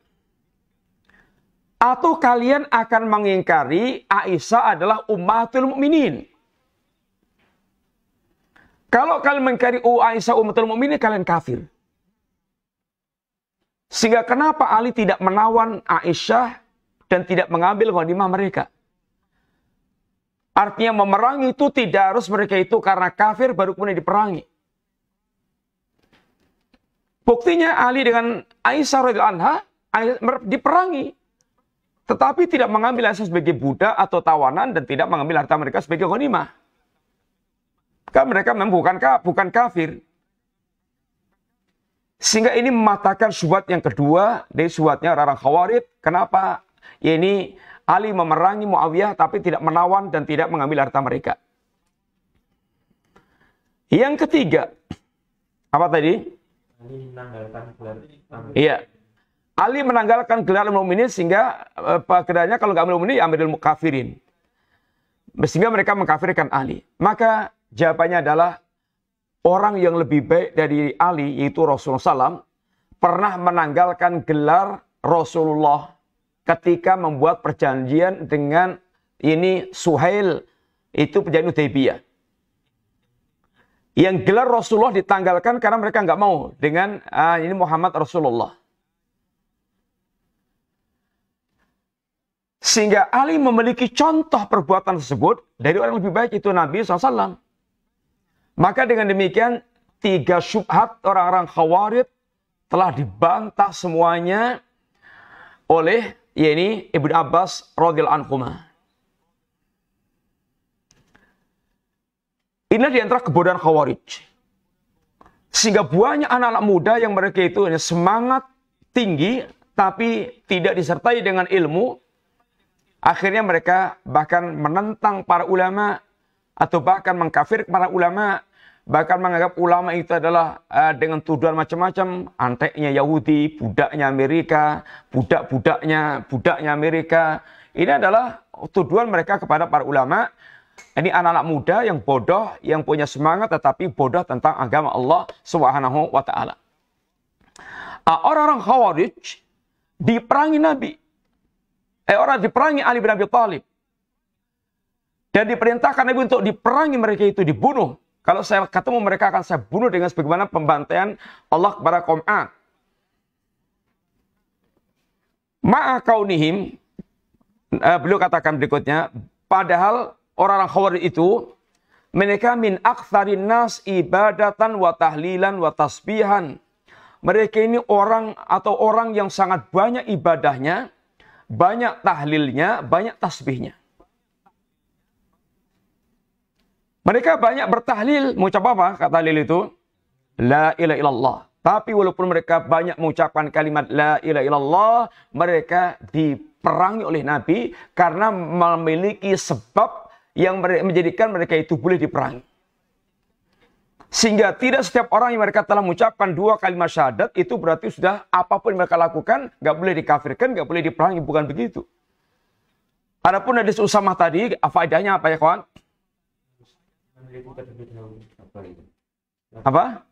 Atau kalian akan mengingkari Aisyah adalah umatul mukminin. Kalau kalian mengkari U oh, Aisyah umatul oh, mu'minin, kalian kafir. Sehingga kenapa Ali tidak menawan Aisyah dan tidak mengambil ghanimah mereka? Artinya memerangi itu tidak harus mereka itu karena kafir baru kemudian diperangi. Buktinya Ali dengan Aisyah radhiyallahu anha diperangi tetapi tidak mengambil Aisyah sebagai budak atau tawanan dan tidak mengambil harta mereka sebagai ghanimah. Kan mereka memang bukan, bukan kafir. Sehingga ini mematahkan suat yang kedua dari suatnya orang Khawarib. Kenapa? Ya ini Ali memerangi Muawiyah tapi tidak menawan dan tidak mengambil harta mereka. Yang ketiga, apa tadi? Ali menanggalkan gelar Iya. Ali menanggalkan gelar mu'minin sehingga eh, keadaannya kalau nggak ambil mukminin ya ambil kafirin. Sehingga mereka mengkafirkan Ali. Maka Jawabannya adalah orang yang lebih baik dari Ali yaitu Rasulullah SAW pernah menanggalkan gelar Rasulullah ketika membuat perjanjian dengan ini Suhail itu perjanjian Hudaybiyah. Yang gelar Rasulullah ditanggalkan karena mereka nggak mau dengan ah, ini Muhammad Rasulullah. Sehingga Ali memiliki contoh perbuatan tersebut dari orang yang lebih baik itu Nabi SAW. Maka dengan demikian tiga syubhat orang-orang khawarid telah dibantah semuanya oleh yakni Ibnu Abbas radhiyallahu anhu. Inilah diantara kebodohan khawarij. Sehingga banyak anak-anak muda yang mereka itu semangat tinggi tapi tidak disertai dengan ilmu. Akhirnya mereka bahkan menentang para ulama atau bahkan mengkafir para ulama, bahkan menganggap ulama itu adalah uh, dengan tuduhan macam-macam, anteknya Yahudi, budaknya Amerika, budak-budaknya, budaknya Amerika. Ini adalah tuduhan mereka kepada para ulama. Ini anak-anak muda yang bodoh, yang punya semangat tetapi bodoh tentang agama Allah Subhanahu wa taala. Ah, orang-orang Khawarij diperangi Nabi. Eh, orang diperangi Ali bin Abi Thalib. Dan diperintahkan Nabi untuk diperangi mereka itu, dibunuh. Kalau saya ketemu mereka akan saya bunuh dengan sebagaimana pembantaian Allah kepada kaum Ad. Ma'a kaunihim, uh, beliau katakan berikutnya, padahal orang-orang khawar itu, mereka min aktsarin nas ibadatan wa tahlilan wa tasbihan. Mereka ini orang atau orang yang sangat banyak ibadahnya, banyak tahlilnya, banyak tasbihnya. Mereka banyak bertahlil, mengucap apa kata tahlil itu? La ilaha illallah. Tapi walaupun mereka banyak mengucapkan kalimat la ilaha illallah, mereka diperangi oleh Nabi karena memiliki sebab yang menjadikan mereka itu boleh diperangi. Sehingga tidak setiap orang yang mereka telah mengucapkan dua kalimat syahadat itu berarti sudah apapun yang mereka lakukan nggak boleh dikafirkan, nggak boleh diperangi, bukan begitu. Adapun hadis Usamah tadi, faedahnya apa ya kawan? Apa?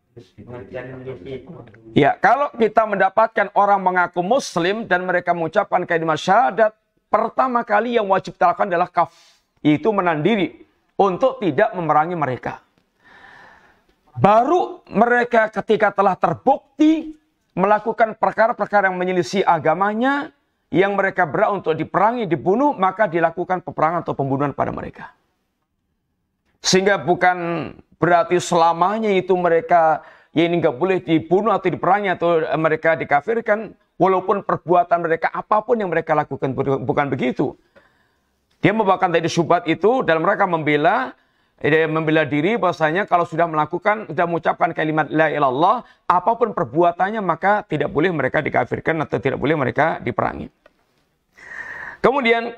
Ya, kalau kita mendapatkan orang mengaku muslim dan mereka mengucapkan kalimat syahadat, pertama kali yang wajib kita lakukan adalah kaf, yaitu menandiri untuk tidak memerangi mereka. Baru mereka ketika telah terbukti melakukan perkara-perkara yang menyelisih agamanya, yang mereka berat untuk diperangi, dibunuh, maka dilakukan peperangan atau pembunuhan pada mereka. Sehingga bukan berarti selamanya itu mereka ya ini nggak boleh dibunuh atau diperangi atau eh, mereka dikafirkan walaupun perbuatan mereka apapun yang mereka lakukan bukan begitu. Dia membawakan tadi subat itu dalam mereka membela eh, membela diri bahwasanya kalau sudah melakukan sudah mengucapkan kalimat la ilallah apapun perbuatannya maka tidak boleh mereka dikafirkan atau tidak boleh mereka diperangi. Kemudian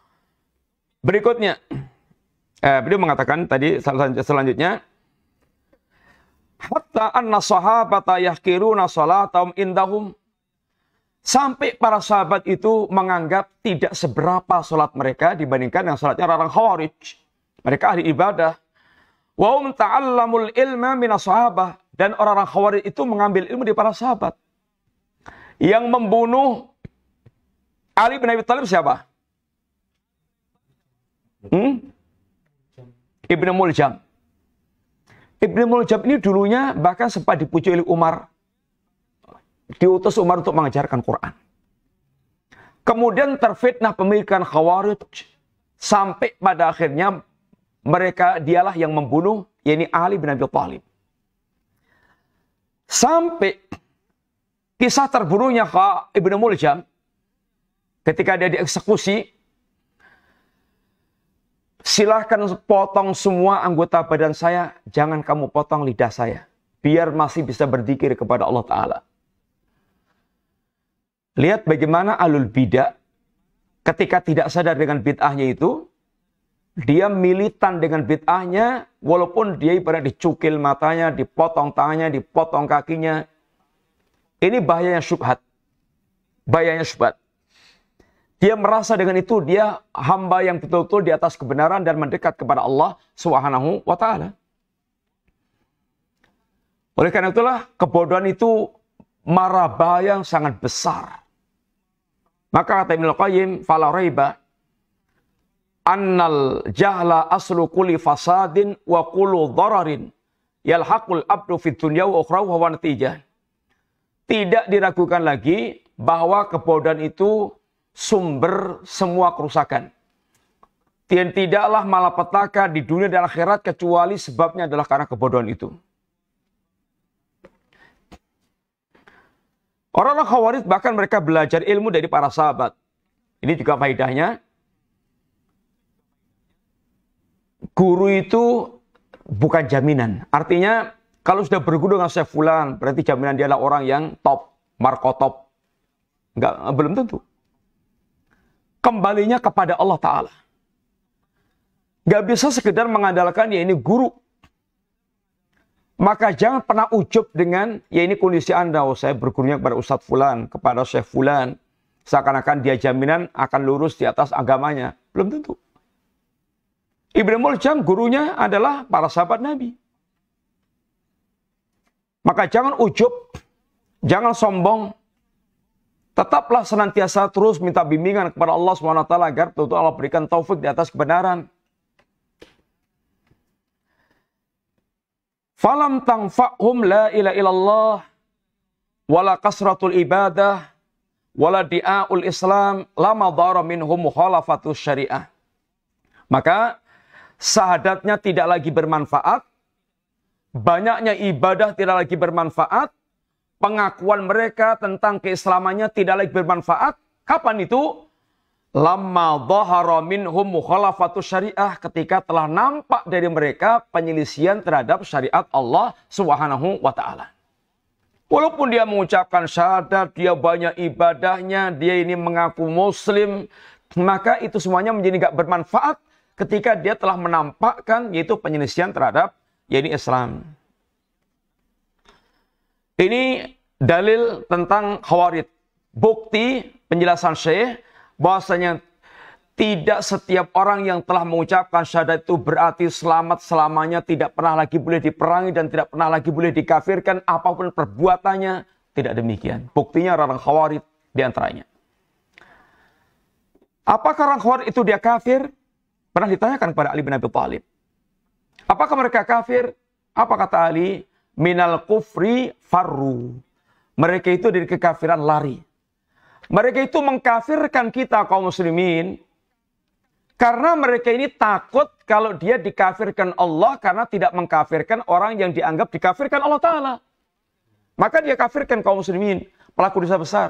berikutnya eh, beliau mengatakan tadi selanjutnya hatta anna sahabata yahkiruna salatahum indahum sampai para sahabat itu menganggap tidak seberapa salat mereka dibandingkan dengan salatnya orang khawarij. Mereka ahli ibadah. Wa hum ta'allamul ilma min sahabah dan orang-orang khawarij itu mengambil ilmu dari para sahabat. Yang membunuh Ali bin Abi Thalib siapa? Hmm? Ibnu Muljam. Ibnu Muljam ini dulunya bahkan sempat dipuji oleh Umar. Diutus Umar untuk mengajarkan Quran. Kemudian terfitnah pemikiran Khawarij. Sampai pada akhirnya mereka dialah yang membunuh yakni Ali bin Abi Thalib. Sampai kisah terbunuhnya Ibnu Muljam ketika dia dieksekusi Silahkan potong semua anggota badan saya, jangan kamu potong lidah saya. Biar masih bisa berzikir kepada Allah Ta'ala. Lihat bagaimana alul bidah ketika tidak sadar dengan bid'ahnya itu, dia militan dengan bid'ahnya, walaupun dia ibarat dicukil matanya, dipotong tangannya, dipotong kakinya. Ini bahayanya syubhat. Bahayanya syubhat. Dia merasa dengan itu dia hamba yang betul-betul di atas kebenaran dan mendekat kepada Allah Subhanahu wa taala. Oleh karena itulah kebodohan itu mara bahaya yang sangat besar. Maka kata Ibnu Qayyim, "Fala raiba annal jahla aslu kulli fasadin wa kullu dararin yalhaqul abdu fid dunya wa ukhra wa natijah." Tidak diragukan lagi bahwa kebodohan itu sumber semua kerusakan. Dan tidaklah malapetaka di dunia dan akhirat kecuali sebabnya adalah karena kebodohan itu. Orang-orang khawarij bahkan mereka belajar ilmu dari para sahabat. Ini juga faedahnya. Guru itu bukan jaminan. Artinya kalau sudah berguru dengan Syekh Fulan, berarti jaminan dia adalah orang yang top, markotop. Enggak, belum tentu kembalinya kepada Allah Ta'ala. Gak bisa sekedar mengandalkan ya ini guru. Maka jangan pernah ujub dengan ya ini kondisi Anda. Oh, saya bergurunya kepada Ustadz Fulan, kepada Syekh Fulan. Seakan-akan dia jaminan akan lurus di atas agamanya. Belum tentu. Ibnu Muljam gurunya adalah para sahabat Nabi. Maka jangan ujub, jangan sombong, Tetaplah senantiasa terus minta bimbingan kepada Allah SWT agar tentu Allah berikan taufik di atas kebenaran. Falam tangfa'hum la ila illallah wala kasratul ibadah wala di'aul islam lama dhara minhum mukhalafatus syariah. Maka sahadatnya tidak lagi bermanfaat, banyaknya ibadah tidak lagi bermanfaat, pengakuan mereka tentang keislamannya tidak lagi bermanfaat. Kapan itu? Lama dhahara minhum mukhalafatu syariah ketika telah nampak dari mereka penyelisian terhadap syariat Allah Subhanahu wa taala. Walaupun dia mengucapkan syahadat, dia banyak ibadahnya, dia ini mengaku muslim, maka itu semuanya menjadi nggak bermanfaat ketika dia telah menampakkan yaitu penyelisian terhadap yaitu Islam. Ini dalil tentang khawarid. Bukti penjelasan Syekh bahwasanya tidak setiap orang yang telah mengucapkan syahadat itu berarti selamat selamanya tidak pernah lagi boleh diperangi dan tidak pernah lagi boleh dikafirkan apapun perbuatannya tidak demikian. Buktinya orang khawarid diantaranya. Apakah orang khawarid itu dia kafir? Pernah ditanyakan kepada Ali bin Abi Thalib. Apakah mereka kafir? Apa kata Ali? minal kufri farru. Mereka itu dari kekafiran lari. Mereka itu mengkafirkan kita kaum muslimin karena mereka ini takut kalau dia dikafirkan Allah karena tidak mengkafirkan orang yang dianggap dikafirkan Allah Ta'ala. Maka dia kafirkan kaum muslimin, pelaku dosa besar.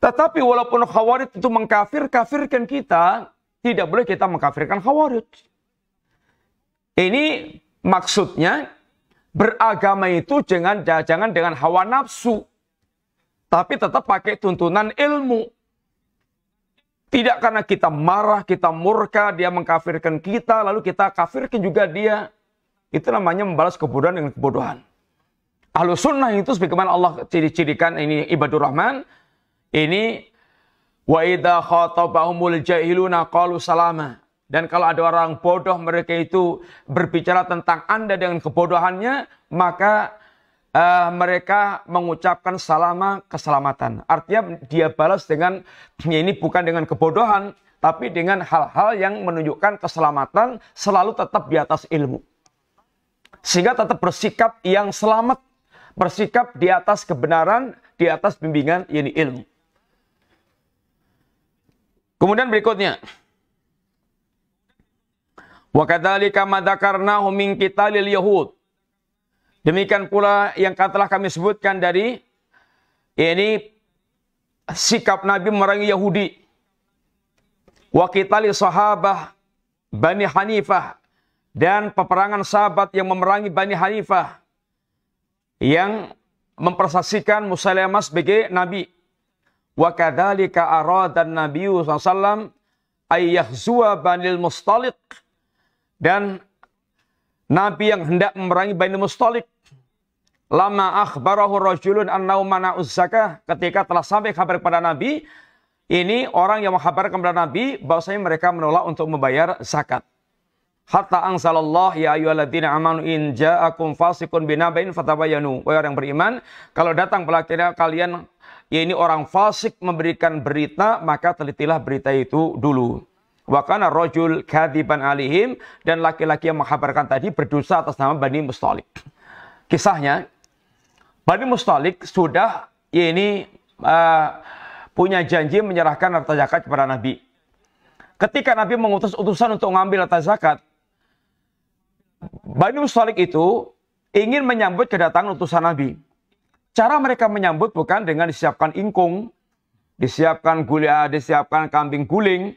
Tetapi walaupun khawarij itu mengkafir-kafirkan kita, tidak boleh kita mengkafirkan khawarij. Ini Maksudnya beragama itu jangan jangan dengan hawa nafsu. Tapi tetap pakai tuntunan ilmu. Tidak karena kita marah, kita murka, dia mengkafirkan kita, lalu kita kafirkan juga dia. Itu namanya membalas kebodohan dengan kebodohan. Ahlu sunnah itu sebagaimana Allah ciri-cirikan ini ibadur rahman. Ini wa idha khatabahumul jahiluna qalu salama. Dan kalau ada orang bodoh mereka itu berbicara tentang Anda dengan kebodohannya, maka uh, mereka mengucapkan salama keselamatan. Artinya dia balas dengan ya, ini bukan dengan kebodohan, tapi dengan hal-hal yang menunjukkan keselamatan selalu tetap di atas ilmu. Sehingga tetap bersikap yang selamat, bersikap di atas kebenaran, di atas bimbingan ini ilmu. Kemudian berikutnya, Wa kadzalika madzakarnahu min qitalil yahud. Demikian pula yang telah kami sebutkan dari ini sikap Nabi merangi Yahudi. Wa qitali sahabah Bani Hanifah dan peperangan sahabat yang memerangi Bani Hanifah yang mempersaksikan Musailamah sebagai nabi. Wa kadzalika arada an-nabiyyu sallallahu alaihi wasallam ay Banil Mustaliq dan Nabi yang hendak memerangi Bani Mustalik. Lama akhbarahu rajulun annau mana zakah. Ketika telah sampai kabar kepada Nabi, ini orang yang menghabarkan kepada Nabi bahwasanya mereka menolak untuk membayar zakat. Hatta angsalallah ya ayyuhalladzina amanu in ja'akum fasikun binaba'in fatabayanu. Wahai orang beriman, kalau datang pelakunya kalian ya ini orang fasik memberikan berita, maka telitilah berita itu dulu. Wakana rojul kadiban alihim dan laki-laki yang menghabarkan tadi berdosa atas nama Bani Mustalik. Kisahnya Bani Mustalik sudah ya ini uh, punya janji menyerahkan harta zakat kepada Nabi. Ketika Nabi mengutus utusan untuk mengambil harta zakat, Bani Mustalik itu ingin menyambut kedatangan utusan Nabi. Cara mereka menyambut bukan dengan disiapkan ingkung, disiapkan gula, disiapkan kambing guling,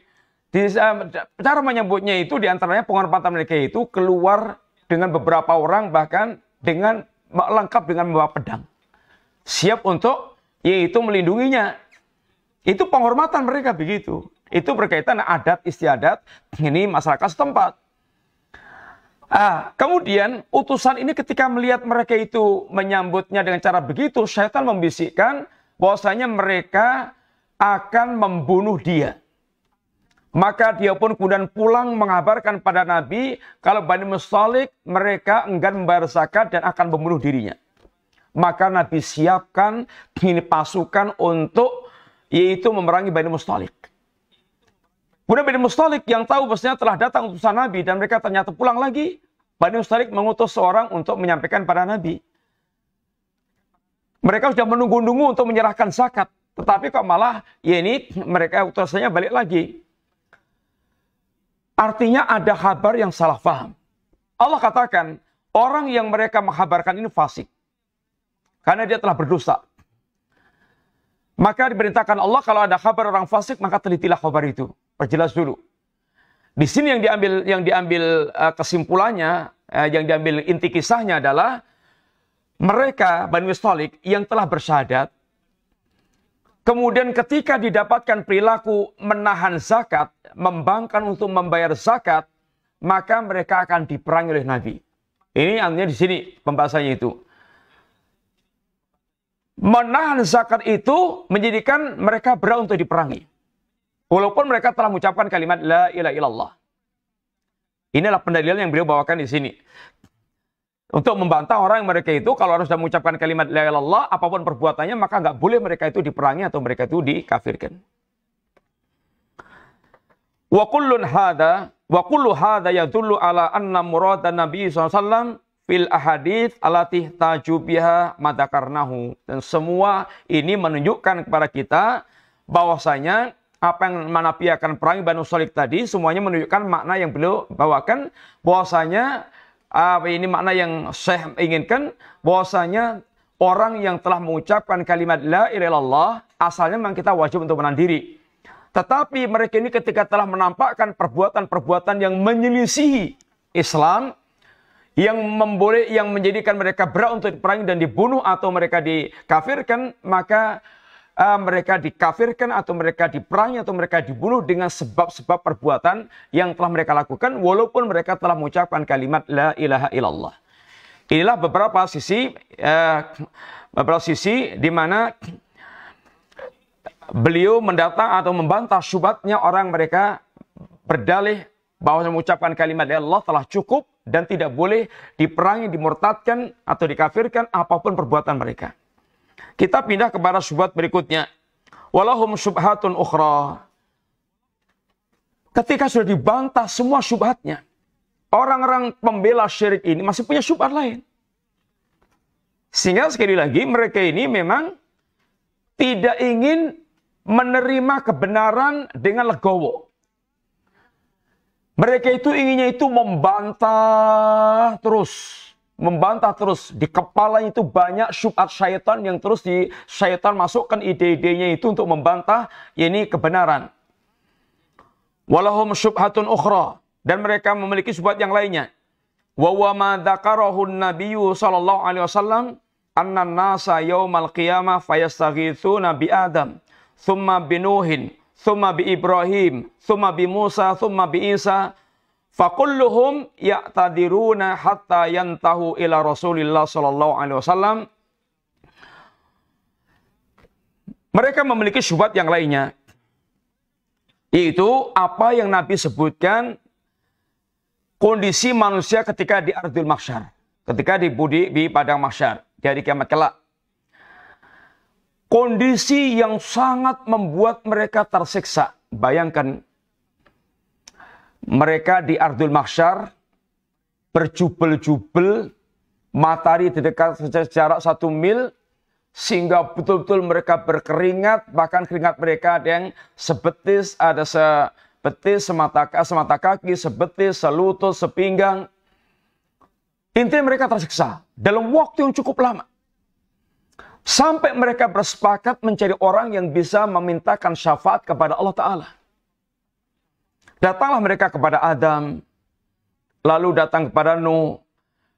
di, eh, cara menyebutnya itu di diantaranya penghormatan mereka itu keluar dengan beberapa orang bahkan dengan lengkap dengan membawa pedang. Siap untuk yaitu melindunginya. Itu penghormatan mereka begitu. Itu berkaitan adat istiadat ini masyarakat setempat. Ah, kemudian utusan ini ketika melihat mereka itu menyambutnya dengan cara begitu, setan membisikkan bahwasanya mereka akan membunuh dia. Maka dia pun kemudian pulang mengabarkan pada Nabi kalau Bani Mustalik mereka enggan membayar zakat dan akan membunuh dirinya. Maka Nabi siapkan ini pasukan untuk yaitu memerangi Bani Mustalik. Kemudian Bani Mustalik yang tahu bahwasanya telah datang utusan Nabi dan mereka ternyata pulang lagi. Bani Mustalik mengutus seorang untuk menyampaikan pada Nabi. Mereka sudah menunggu-nunggu untuk menyerahkan zakat. Tetapi kok malah ya ini mereka utusannya balik lagi Artinya ada kabar yang salah paham. Allah katakan, orang yang mereka menghabarkan ini fasik. Karena dia telah berdosa. Maka diperintahkan Allah kalau ada kabar orang fasik, maka telitilah kabar itu. Perjelas dulu. Di sini yang diambil yang diambil eh, kesimpulannya, eh, yang diambil inti kisahnya adalah mereka Bani Stolik yang telah bersyahadat Kemudian ketika didapatkan perilaku menahan zakat, membangkang untuk membayar zakat, maka mereka akan diperangi oleh Nabi. Ini artinya di sini pembahasannya itu. Menahan zakat itu menjadikan mereka berat untuk diperangi. Walaupun mereka telah mengucapkan kalimat la ilaha illallah. Inilah pendalilan yang beliau bawakan di sini untuk membantah orang yang mereka itu kalau harus sudah mengucapkan kalimat la illallah apapun perbuatannya maka nggak boleh mereka itu diperangi atau mereka itu dikafirkan. Wa kullun hadza wa kullu hadza yadullu ala anna murada Nabi SAW fil ahadits alatih tajubiha madakarnahu dan semua ini menunjukkan kepada kita bahwasanya apa yang Nabi akan perangi Banu Solik tadi semuanya menunjukkan makna yang beliau bawakan bahwasanya apa ah, ini makna yang Syekh inginkan bahwasanya orang yang telah mengucapkan kalimat la ilaha illallah asalnya memang kita wajib untuk menahan diri. Tetapi mereka ini ketika telah menampakkan perbuatan-perbuatan yang menyelisihi Islam yang memboleh yang menjadikan mereka berat untuk diperangi dan dibunuh atau mereka dikafirkan maka uh, mereka dikafirkan atau mereka diperangi atau mereka dibunuh dengan sebab-sebab perbuatan yang telah mereka lakukan walaupun mereka telah mengucapkan kalimat la ilaha illallah. Inilah beberapa sisi uh, beberapa sisi di mana beliau mendatang atau membantah syubatnya orang mereka berdalih bahwa mengucapkan kalimat ya Allah telah cukup dan tidak boleh diperangi, dimurtadkan atau dikafirkan apapun perbuatan mereka. Kita pindah kepada subhat berikutnya. Walahum subhatun ukhra. Ketika sudah dibantah semua subhatnya orang-orang pembela syirik ini masih punya subhat lain. Sehingga sekali lagi mereka ini memang tidak ingin menerima kebenaran dengan legowo. Mereka itu inginnya itu membantah terus membantah terus. Di kepala itu banyak syubhat syaitan yang terus di syaitan masukkan ide-idenya itu untuk membantah ini kebenaran. Walahum syubhatun ukhra dan mereka memiliki syubhat yang lainnya. Wa wa ma dzakarahu nabiyyu sallallahu alaihi wasallam anna nasa yaumal qiyamah fayastaghitsuna bi Adam, thumma bi Nuhin, thumma bi Ibrahim, thumma bi Musa, thumma bi Isa Fakulluhum ya'tadiruna hatta yantahu ila Rasulillah sallallahu alaihi wasallam. Mereka memiliki syubhat yang lainnya. Yaitu apa yang Nabi sebutkan kondisi manusia ketika di Ardul Mahsyar. Ketika di budi di Padang Mahsyar. Dari kiamat kelak. Kondisi yang sangat membuat mereka tersiksa. Bayangkan mereka di Ardul Mahsyar berjubel-jubel, matahari di dekat jarak satu mil, sehingga betul-betul mereka berkeringat, bahkan keringat mereka ada yang sebetis, ada sebetis, semata, eh, semata kaki, sebetis, selutut, sepinggang. Intinya mereka tersiksa dalam waktu yang cukup lama. Sampai mereka bersepakat mencari orang yang bisa memintakan syafaat kepada Allah Ta'ala. Datanglah mereka kepada Adam, lalu datang kepada Nuh,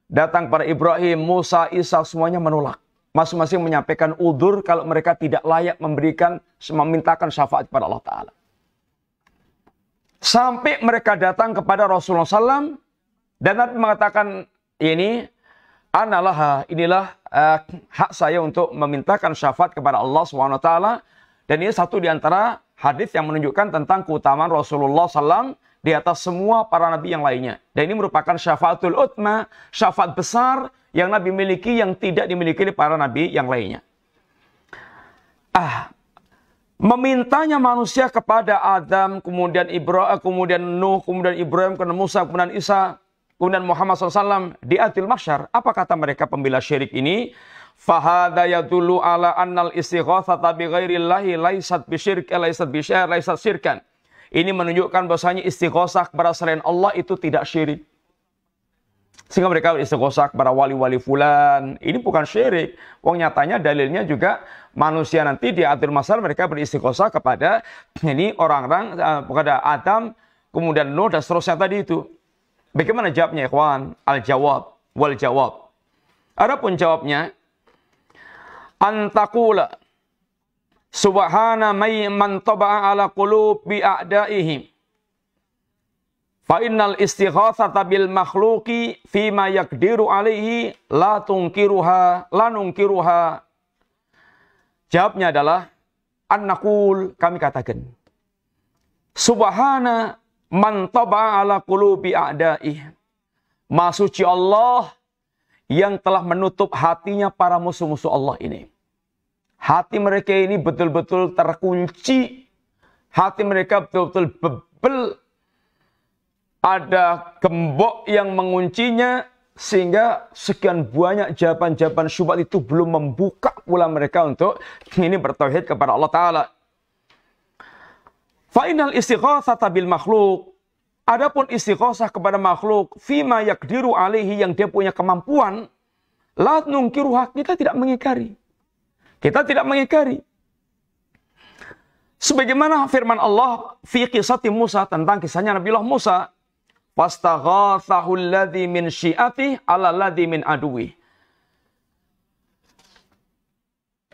datang kepada Ibrahim, Musa, Isa, semuanya menolak. Masing-masing menyampaikan udur kalau mereka tidak layak memberikan, memintakan syafaat kepada Allah Ta'ala. Sampai mereka datang kepada Rasulullah SAW, dan Nabi mengatakan ini, Analah, inilah uh, hak saya untuk memintakan syafaat kepada Allah SWT dan ini satu di antara hadis yang menunjukkan tentang keutamaan Rasulullah SAW di atas semua para nabi yang lainnya. Dan ini merupakan syafaatul utma, syafaat besar yang nabi miliki yang tidak dimiliki oleh para nabi yang lainnya. Ah, memintanya manusia kepada Adam, kemudian Ibrahim, kemudian Nuh, kemudian Ibrahim, kemudian Musa, kemudian Isa, kemudian Muhammad SAW di atil mahsyar. Apa kata mereka pembela syirik ini? Fahada yadullu ala annal istighatsata bi ghairillahi laisat bisyirk eh, laisat bisyar laisat syirkan. Ini menunjukkan bahasanya istighosah kepada selain Allah itu tidak syirik. Sehingga mereka istighosah kepada wali-wali fulan. Ini bukan syirik. Wong nyatanya dalilnya juga manusia nanti di akhir masa mereka beristighosah kepada ini orang-orang eh, kepada Adam, kemudian Nuh dan seterusnya tadi itu. Bagaimana jawabnya ikhwan? Al-jawab wal jawab. Adapun jawabnya antakula subhana may man taba'a ala qulubi a'daihim fa innal istighatsata bil makhluqi ma yaqdiru alaihi la tunkiruha la nunkiruha jawabnya adalah annaqul kami katakan subhana man taba'a ala qulubi a'daih Maha suci Allah yang telah menutup hatinya para musuh-musuh Allah ini. Hati mereka ini betul-betul terkunci. Hati mereka betul-betul bebel. Ada gembok yang menguncinya sehingga sekian banyak jawaban-jawaban syubhat itu belum membuka pula mereka untuk ini bertauhid kepada Allah taala. Final istighatsah tabil makhluk. Adapun istighatsah kepada makhluk fima yakdiru alaihi yang dia punya kemampuan la nungkiruha kita tidak mengikari. Kita tidak mengikari Sebagaimana firman Allah fi kisati Musa tentang kisahnya Nabi Allah Musa. Fastaghathahu alladhi min syi'ati ala alladhi min aduwi.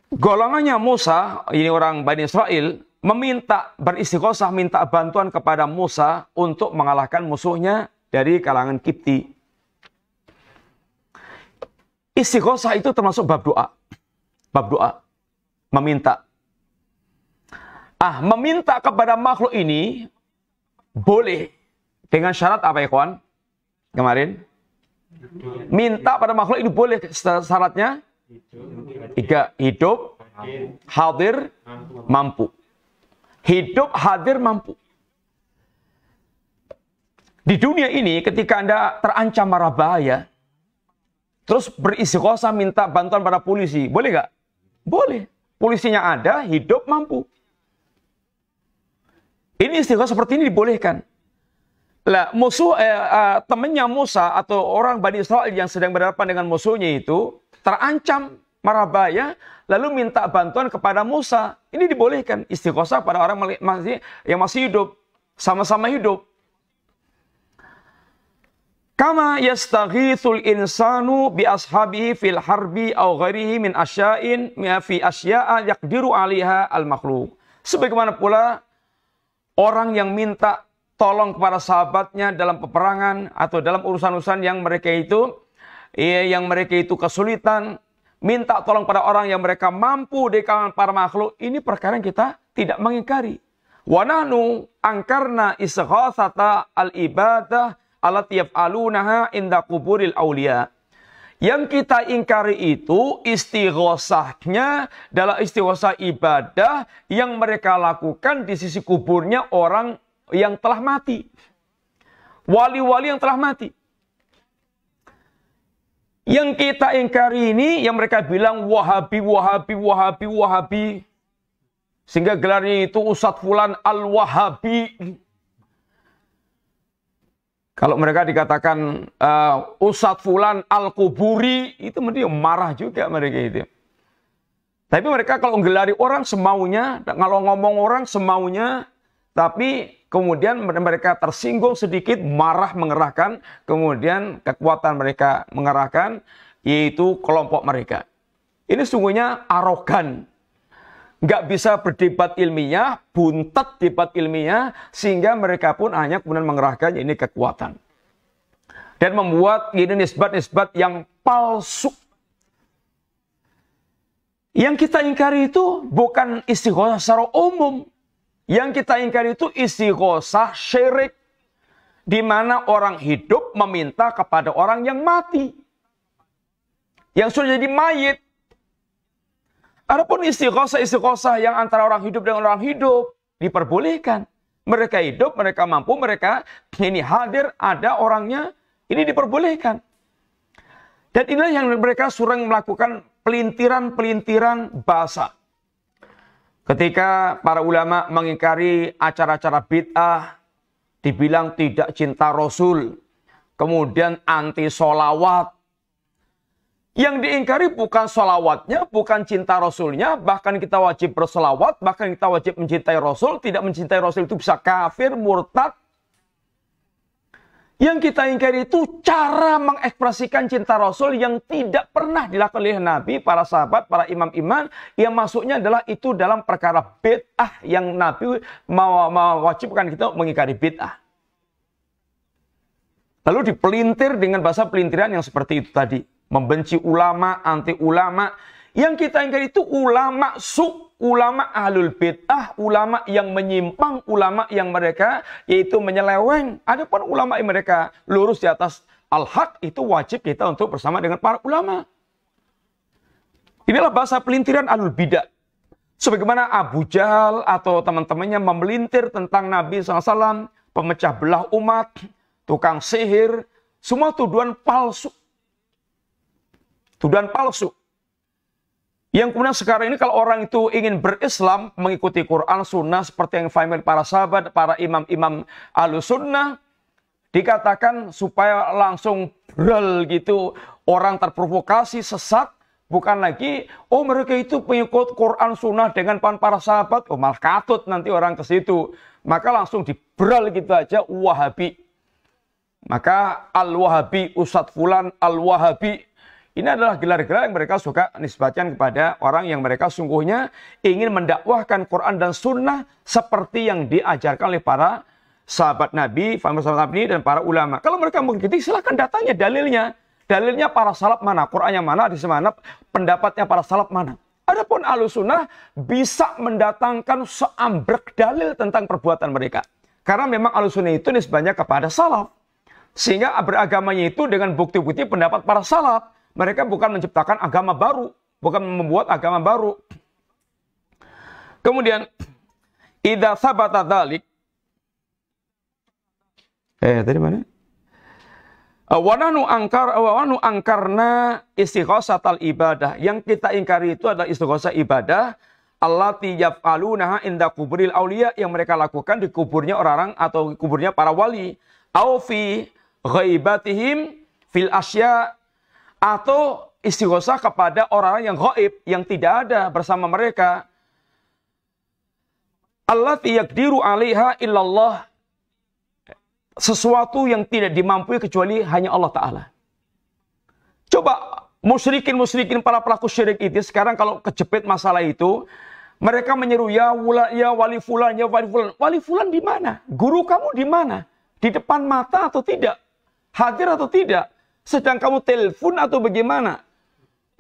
Golongannya Musa, ini orang Bani Israel, meminta beristighosah, minta bantuan kepada Musa untuk mengalahkan musuhnya dari kalangan Kipti. Istighosah itu termasuk bab doa. Bab doa. Meminta. Ah, meminta kepada makhluk ini boleh dengan syarat apa ya kawan? Kemarin minta pada makhluk ini boleh syaratnya tiga hidup, hadir, mampu. Hidup, hadir, mampu. Di dunia ini ketika Anda terancam marah bahaya, terus berisikosa minta bantuan pada polisi, boleh gak boleh. Polisinya ada, hidup mampu. Ini istighfar seperti ini dibolehkan. Lah, musuh eh, eh, temannya Musa atau orang Bani Israel yang sedang berhadapan dengan musuhnya itu terancam marah bahaya lalu minta bantuan kepada Musa. Ini dibolehkan istighosa pada orang masih yang masih hidup, sama-sama hidup. Kama yastaghithul insanu bi ashabihi fil harbi au ghairihi min asya'in fi asya'a yakdiru 'alaiha al makhluk. Sebagaimana pula orang yang minta tolong kepada sahabatnya dalam peperangan atau dalam urusan-urusan yang mereka itu ya yang mereka itu kesulitan, minta tolong pada orang yang mereka mampu di kalangan para makhluk, ini perkara yang kita tidak mengingkari. Wananu angkarna isghatsata al-ibadah alat yaf'alunaha inda kuburil awliya. Yang kita ingkari itu istighosahnya adalah istighosah ibadah yang mereka lakukan di sisi kuburnya orang yang telah mati. Wali-wali yang telah mati. Yang kita ingkari ini yang mereka bilang wahabi, wahabi, wahabi, wahabi. Sehingga gelarnya itu Ustadz Fulan Al-Wahabi. Kalau mereka dikatakan uh, Ustadz Fulan Al-Kuburi, itu mereka marah juga mereka itu. Tapi mereka kalau menggelari orang semaunya, kalau ngomong orang semaunya, tapi kemudian mereka tersinggung sedikit, marah mengerahkan, kemudian kekuatan mereka mengerahkan, yaitu kelompok mereka. Ini sungguhnya arogan, nggak bisa berdebat ilmiah, buntet debat ilmiah, sehingga mereka pun hanya kemudian mengerahkan ini kekuatan. Dan membuat ini nisbat-nisbat yang palsu. Yang kita ingkari itu bukan istighosah secara umum. Yang kita ingkari itu istighosah syirik. Di mana orang hidup meminta kepada orang yang mati. Yang sudah jadi mayit. Adapun istighosah-istighosah yang antara orang hidup dengan orang hidup diperbolehkan. Mereka hidup, mereka mampu, mereka ini hadir, ada orangnya, ini diperbolehkan. Dan inilah yang mereka sering melakukan pelintiran-pelintiran bahasa. Ketika para ulama mengingkari acara-acara bid'ah, dibilang tidak cinta Rasul, kemudian anti solawat, yang diingkari bukan solawatnya, bukan cinta Rasulnya, bahkan kita wajib bersolawat, bahkan kita wajib mencintai Rasul, tidak mencintai Rasul itu bisa kafir, murtad. Yang kita ingkari itu cara mengekspresikan cinta Rasul yang tidak pernah dilakukan oleh Nabi, para sahabat, para imam-imam, yang masuknya adalah itu dalam perkara bid'ah yang Nabi mewajibkan kita mengingkari bid'ah. Lalu dipelintir dengan bahasa pelintiran yang seperti itu tadi membenci ulama, anti ulama. Yang kita ingat itu ulama su, ulama ahlul bid'ah, ulama yang menyimpang, ulama yang mereka yaitu menyeleweng. Adapun ulama yang mereka lurus di atas al-haq itu wajib kita untuk bersama dengan para ulama. Inilah bahasa pelintiran ahlul bidah. Sebagaimana Abu Jahal atau teman-temannya memelintir tentang Nabi SAW, pemecah belah umat, tukang sihir, semua tuduhan palsu tuduhan palsu. Yang kemudian sekarang ini kalau orang itu ingin berislam, mengikuti Quran, sunnah, seperti yang famil para sahabat, para imam-imam al-sunnah, dikatakan supaya langsung brel gitu, orang terprovokasi, sesat, bukan lagi, oh mereka itu pengikut Quran, sunnah dengan pan para sahabat, oh malah katut nanti orang ke situ. Maka langsung dibrel gitu aja, wahabi. Maka al-wahabi, Ustadz Fulan, al-wahabi, ini adalah gelar-gelar yang mereka suka nisbatkan kepada orang yang mereka sungguhnya ingin mendakwahkan Quran dan Sunnah seperti yang diajarkan oleh para sahabat Nabi, para sahabat Nabi dan para ulama. Kalau mereka mengkritik, silahkan datangnya dalilnya. Dalilnya para salaf mana, Quran yang mana, di mana, pendapatnya para salaf mana. Adapun alusunah bisa mendatangkan seambrek dalil tentang perbuatan mereka. Karena memang alusunah itu nisbahnya kepada salaf. Sehingga beragamanya itu dengan bukti-bukti pendapat para salaf mereka bukan menciptakan agama baru, bukan membuat agama baru. Kemudian idza sabata dzalik Eh, tadi mana? Eh, Wananu angkar eh, wanu angkarna istighosatal ibadah. Yang kita ingkari itu adalah istighosah ibadah Allah tijab alunaha inda kuburil aulia yang mereka lakukan di kuburnya orang-orang atau kuburnya para wali. Au fi ghaibatihim fil asya atau istighosah kepada orang-orang yang gaib, yang tidak ada bersama mereka. Allah yakdiru alaiha illallah. Sesuatu yang tidak dimampu kecuali hanya Allah Ta'ala. Coba musyrikin-musyrikin para pelaku syirik itu sekarang kalau kejepit masalah itu, mereka menyeru ya wula ya wali fulan ya wali fulan. Wali fulan di mana? Guru kamu di mana? Di depan mata atau tidak? Hadir atau tidak? Sedang kamu telepon atau bagaimana?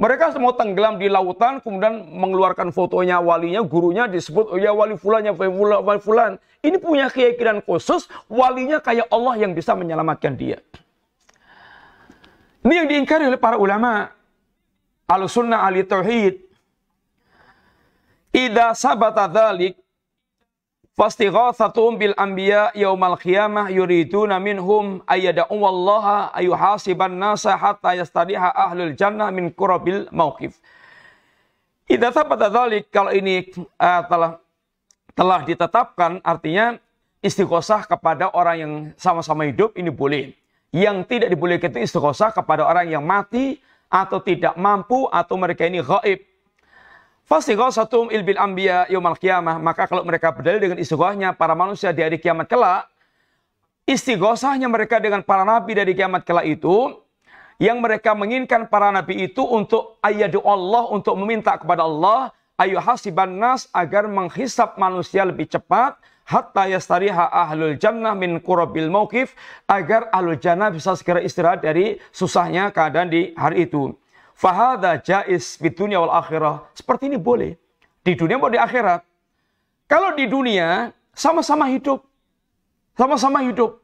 Mereka semua tenggelam di lautan, kemudian mengeluarkan fotonya walinya, gurunya disebut, oh ya wali fulan, ya, fulan, wali fulan. Ini punya keyakinan khusus, walinya kayak Allah yang bisa menyelamatkan dia. Ini yang diingkari oleh para ulama. Al-Sunnah Ali Tauhid. Ida sabata dhalik, Fastighathatum bil anbiya yaumal qiyamah yuriduna minhum ayu ayuhasiban nasa hatta yastadiha ahlul jannah min kurabil mauqif. Idza thabata dzalik kalau ini uh, telah telah ditetapkan artinya istighosah kepada orang yang sama-sama hidup ini boleh. Yang tidak dibolehkan itu istighosah kepada orang yang mati atau tidak mampu atau mereka ini gaib. Fasighasatum ilbil ambia yaumal kiamah Maka kalau mereka berdalil dengan istighosahnya para manusia di hari kiamat kelak, istighosahnya mereka dengan para nabi dari kiamat kelak itu yang mereka menginginkan para nabi itu untuk ayadu Allah untuk meminta kepada Allah ayu hasiban nas agar menghisap manusia lebih cepat hatta yastariha ahlul jannah min kurobil mauqif agar ahlul jannah bisa segera istirahat dari susahnya keadaan di hari itu. Fahada jais di dunia wal akhirah. Seperti ini boleh. Di dunia maupun di akhirat. Kalau di dunia, sama-sama hidup. Sama-sama hidup.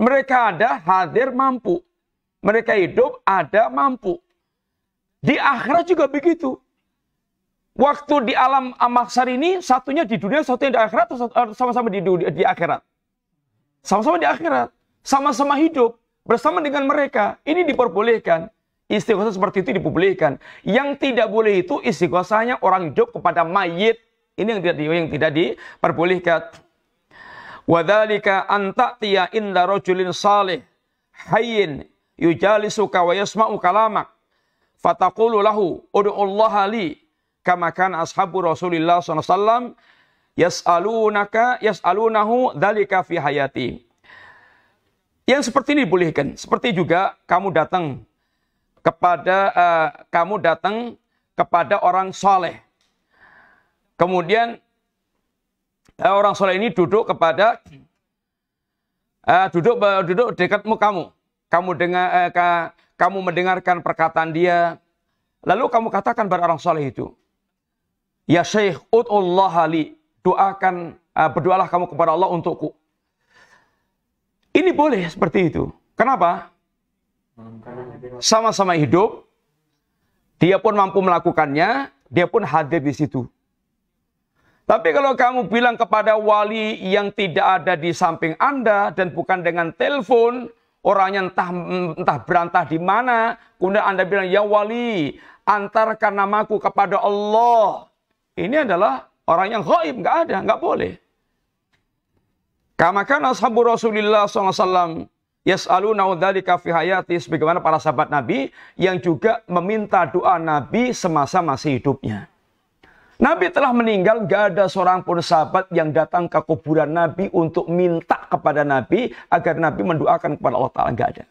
Mereka ada, hadir, mampu. Mereka hidup, ada, mampu. Di akhirat juga begitu. Waktu di alam amaksar ini, satunya di dunia, satunya di akhirat, atau sama-sama di, dunia, di akhirat? Sama-sama di akhirat. Sama-sama hidup. Bersama dengan mereka. Ini diperbolehkan. Istighosah seperti itu dipublikkan. Yang tidak boleh itu istighosahnya orang jok kepada mayit. Ini yang tidak yang tidak diperbolehkan. Wadhalika antaktiya inda rojulin salih hayin yujalisuka wa yasma'u kalamak. Fatakulu lahu udu'ullaha li kamakan ashabu Rasulillah SAW yas'alunaka yas'alunahu dhalika fi hayati. Yang seperti ini dibolehkan. Seperti juga kamu datang kepada uh, kamu datang kepada orang soleh. Kemudian uh, orang soleh ini duduk kepada uh, duduk uh, duduk dekatmu kamu. Kamu dengar uh, ka, kamu mendengarkan perkataan dia. Lalu kamu katakan kepada orang soleh itu, Ya Syekh, Utullah ali doakan, uh, berdoalah kamu kepada Allah untukku. Ini boleh seperti itu. Kenapa? Sama-sama hidup. Dia pun mampu melakukannya. Dia pun hadir di situ. Tapi kalau kamu bilang kepada wali yang tidak ada di samping Anda dan bukan dengan telepon, orangnya entah entah berantah di mana, kemudian Anda bilang, "Ya wali, antarkan namaku kepada Allah." Ini adalah orang yang gaib, nggak ada, nggak boleh. Kamakan ashabu Rasulullah SAW Yas'aluna dzalika fi hayati sebagaimana para sahabat Nabi yang juga meminta doa Nabi semasa masih hidupnya. Nabi telah meninggal, gak ada seorang pun sahabat yang datang ke kuburan Nabi untuk minta kepada Nabi agar Nabi mendoakan kepada Allah Ta'ala. Gak ada.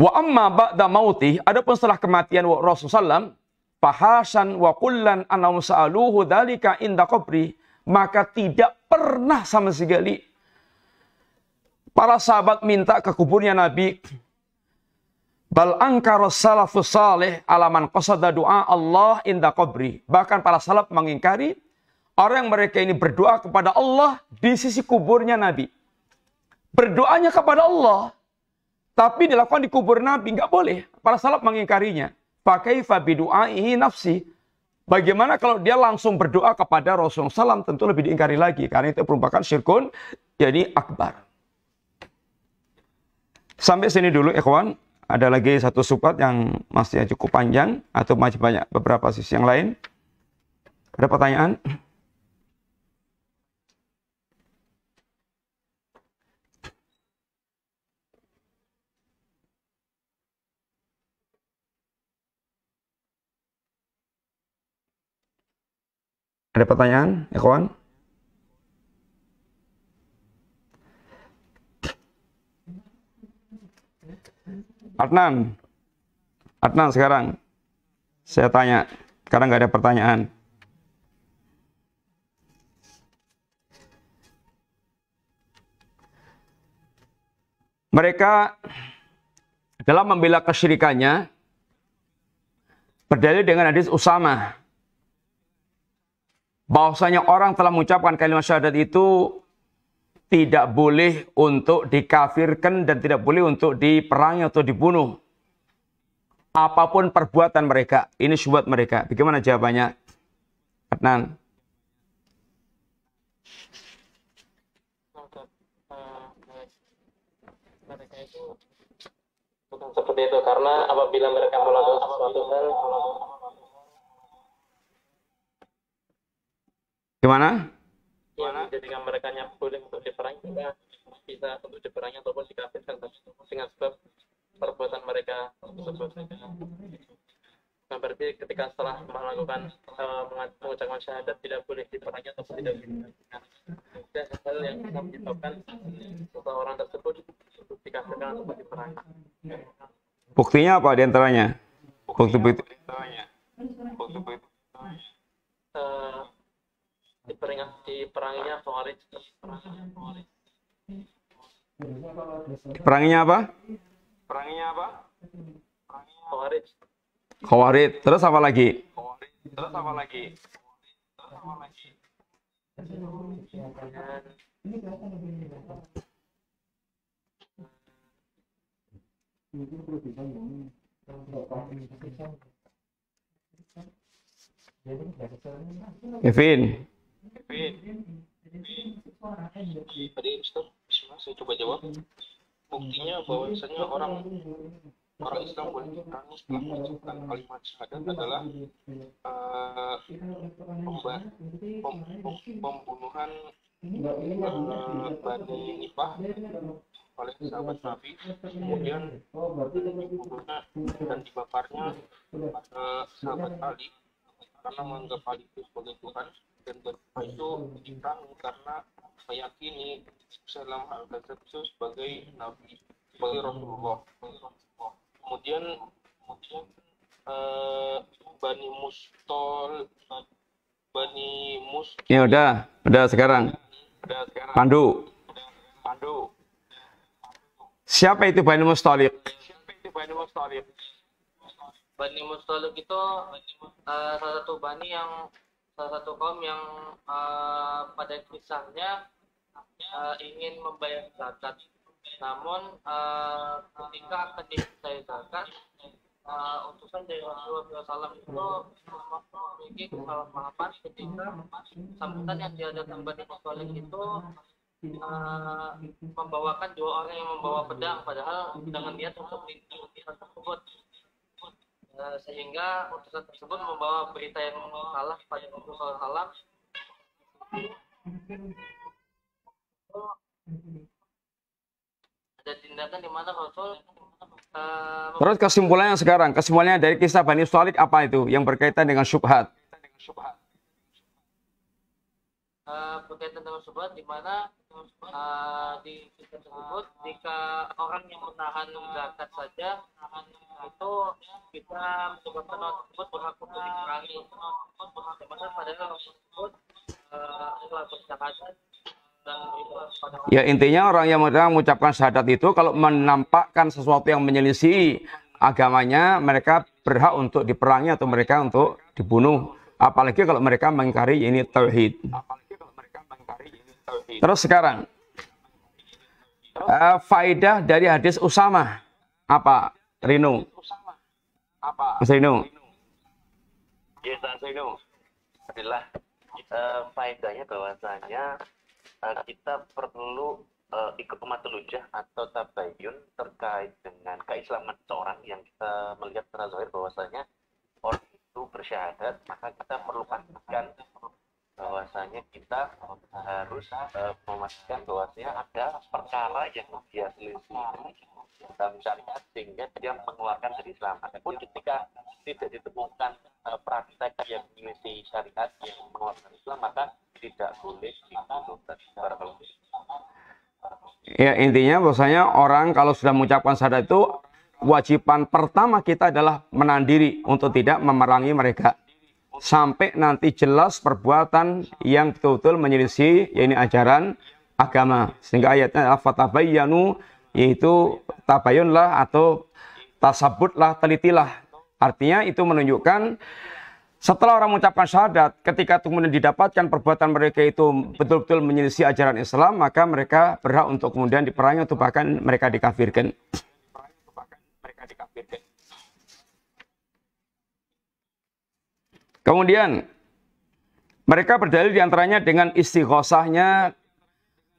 Wa amma ba'da mauti, adapun setelah kematian Rasulullah SAW, fahasan wa kullan anam sa'aluhu dalika inda qabri maka tidak pernah sama sekali para sahabat minta ke kuburnya Nabi. Bal angkar salafus saleh alaman qasada doa Allah inda qabri. Bahkan para salaf mengingkari orang yang mereka ini berdoa kepada Allah di sisi kuburnya Nabi. Berdoanya kepada Allah tapi dilakukan di kubur Nabi nggak boleh. Para salaf mengingkarinya. Pakai fabi du'aihi nafsi. Bagaimana kalau dia langsung berdoa kepada Rasulullah SAW tentu lebih diingkari lagi karena itu merupakan syirkun jadi akbar. Sampai sini dulu ikhwan. Ada lagi satu subat yang masih cukup panjang atau masih banyak beberapa sisi yang lain. Ada pertanyaan? Ada pertanyaan, Ikhwan? Adnan. Adnan sekarang. Saya tanya. karena nggak ada pertanyaan. Mereka dalam membela kesyirikannya berdalil dengan hadis Usama bahwasanya orang telah mengucapkan kalimat syahadat itu tidak boleh untuk dikafirkan dan tidak boleh untuk diperangi atau dibunuh. Apapun perbuatan mereka, ini syubhat mereka. Bagaimana jawabannya? Adnan. Mereka itu bukan seperti itu karena apabila mereka melakukan sesuatu hal Gimana? Kan yang ketika mereka boleh untuk diperangi bisa untuk diperangi ataupun dikafirkan dengan sebab perbuatan mereka tersebut. Ya kan? nah, berarti ketika setelah melakukan uh, mengucapkan syahadat tidak boleh diperangi atau tidak boleh nah, Dan hal yang bisa menyebabkan seseorang tersebut dikafirkan atau diperangi. Buktinya apa diantaranya? Bukti-bukti. Bukti-bukti. Uh, diperanginya Khawarij. diperanginya apa? diperanginya apa? Khawarij. Khawarij. Terus apa lagi? Khawarij. Terus apa lagi? Terus apa lagi? Evin, Kevin tadi Mister Bismillah saya coba jawab buktinya bahwasanya orang orang Islam boleh berani setelah mengucapkan kalimat syahadat adalah uh, pem, pem, pembunuhan uh, Bani Nifah oleh sahabat Nabi kemudian dibunuhnya dan dibakarnya sahabat Ali karena menganggap Ali itu sebagai Tuhan dan itu ditangi karena meyakini dalam hal tersebut sebagai nabi sebagai Rasulullah kemudian kemudian uh, Bani Mustol Bani mus ya udah udah sekarang udah sekarang Pandu Pandu Siapa itu Bani mustolik Siapa itu Bani mustolik Bani mustolik itu uh, salah satu bani yang salah satu kaum yang uh, pada kisahnya uh, ingin membayar zakat namun uh, ketika akan dibayar zakat uh, utusan dari Rasulullah SAW itu memiliki kesalahpahaman ketika sambutan yang diadakan Bani Rasulullah itu uh, membawakan dua orang yang membawa pedang padahal dengan niat untuk dimintai tersebut Eh, sehingga putusan tersebut membawa berita yang salah pada perusahaan salah. Ada tindakan di mana Rasul uh, eh, Terus kesimpulannya sekarang, kesimpulannya dari kisah Bani Salih apa itu yang berkaitan dengan syubhat? Berkaitan dengan syubhat. Eh, berkaitan dengan Sobat, di mana uh, di sistem tersebut jika orang yang menahan zakat saja itu bisa subat tanah tersebut berhak untuk dikurangi karena pada orang tersebut telah eh, berzakat Ya intinya orang yang mengucapkan syahadat itu kalau menampakkan sesuatu yang menyelisih agamanya mereka berhak untuk diperangi atau mereka untuk dibunuh apalagi kalau mereka mengingkari ini tauhid. Terus sekarang, uh, eh, faidah dari hadis Usama apa, Rino? Apa? Mas Rino. Yes, Mas Rino. Adalah uh, eh, faedahnya bahwasanya eh, kita perlu uh, ikut matlujah atau tabayun terkait dengan keislaman seorang yang kita melihat secara zahir bahwasanya orang itu bersyahadat maka kita perlu pastikan bahwasanya kita eh, harus uh, memastikan bahwasanya ada perkara yang dia selisih dalam syariat sehingga dia mengeluarkan dari Islam. Adapun ketika tidak ditemukan uh, praktek yang menyelisih syariat yang mengeluarkan Islam maka tidak boleh dituntut. Ya intinya bahwasanya orang kalau sudah mengucapkan syahadat itu kewajiban pertama kita adalah menandiri untuk tidak memerangi mereka sampai nanti jelas perbuatan yang betul-betul menyelisih yaitu ajaran agama. Sehingga ayatnya fatabayyanu yaitu tabayunlah atau tasabutlah, telitilah. Artinya itu menunjukkan setelah orang mengucapkan syahadat, ketika kemudian didapatkan perbuatan mereka itu betul-betul menyelisih ajaran Islam, maka mereka berhak untuk kemudian diperangi atau bahkan mereka dikafirkan. Kemudian mereka berdalil diantaranya dengan istighosahnya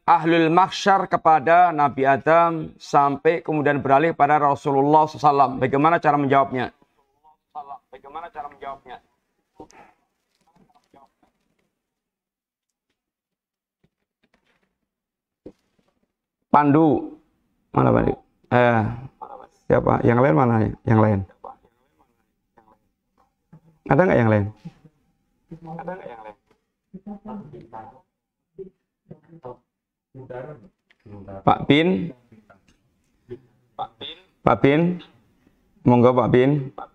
ahlul mahsyar kepada Nabi Adam sampai kemudian beralih pada Rasulullah SAW. Bagaimana cara menjawabnya? Bagaimana cara menjawabnya? Pandu. Mana Pandu? Eh, siapa? Yang lain mana? Yang lain. Ada nggak yang lain? Ada nggak yang lain? Pak Pin? Pak Pin? Pak Pin? Monggo Pak Pin? Pak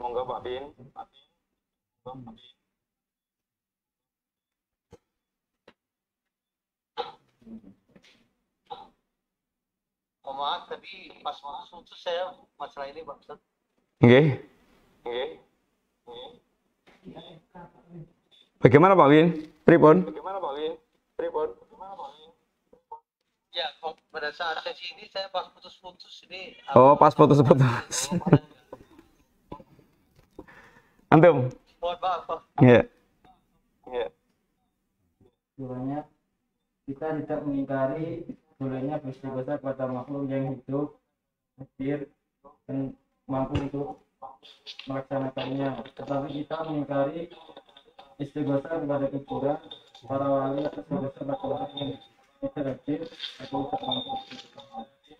Monggo Pak Pin? Pak Oh, maaf, tadi pas masuk itu saya masalah ini Pak Ustaz. Oke. Okay. Bagaimana Pak Win? Pripon? Bagaimana Pak Win? Bagaimana Pak Win? Ya, pada saat sesi ini saya pas putus-putus ini. Oh, pas putus-putus. Oh, Antum? Mohon maaf, Pak. Iya. Iya. Sebenarnya kita tidak mengingkari bolehnya bersyukur besar pada makhluk yang hidup, hadir, dan mampu untuk melaksanakannya. Tetapi kita mengingkari istighosah kepada kuburan para wali atas dasar orang yang interaktif atau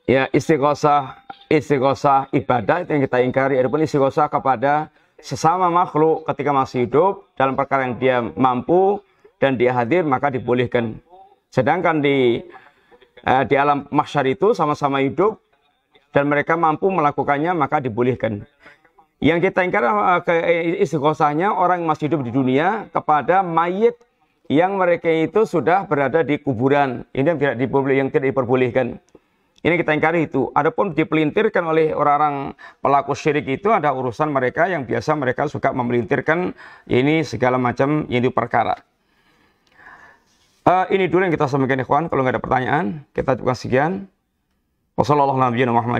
Ya, istighosah, istighosah ibadah itu yang kita ingkari. Adapun istighosah kepada sesama makhluk ketika masih hidup dalam perkara yang dia mampu dan dia hadir maka dibolehkan. Sedangkan di eh, di alam mahsyar itu sama-sama hidup dan mereka mampu melakukannya maka dibolehkan. Yang kita ingkar eh, eh, istighosahnya orang yang masih hidup di dunia kepada mayit yang mereka itu sudah berada di kuburan. Ini yang tidak diperboleh, yang tidak diperbolehkan. Ini kita ingkari itu. Adapun dipelintirkan oleh orang-orang pelaku syirik itu ada urusan mereka yang biasa mereka suka memelintirkan ini segala macam ini perkara Uh, eh, ini dulu yang kita sampaikan ikhwan. Kalau nggak ada pertanyaan, kita cukup sekian. Wassalamualaikum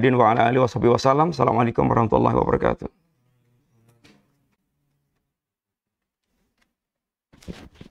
warahmatullahi wabarakatuh. Thank you.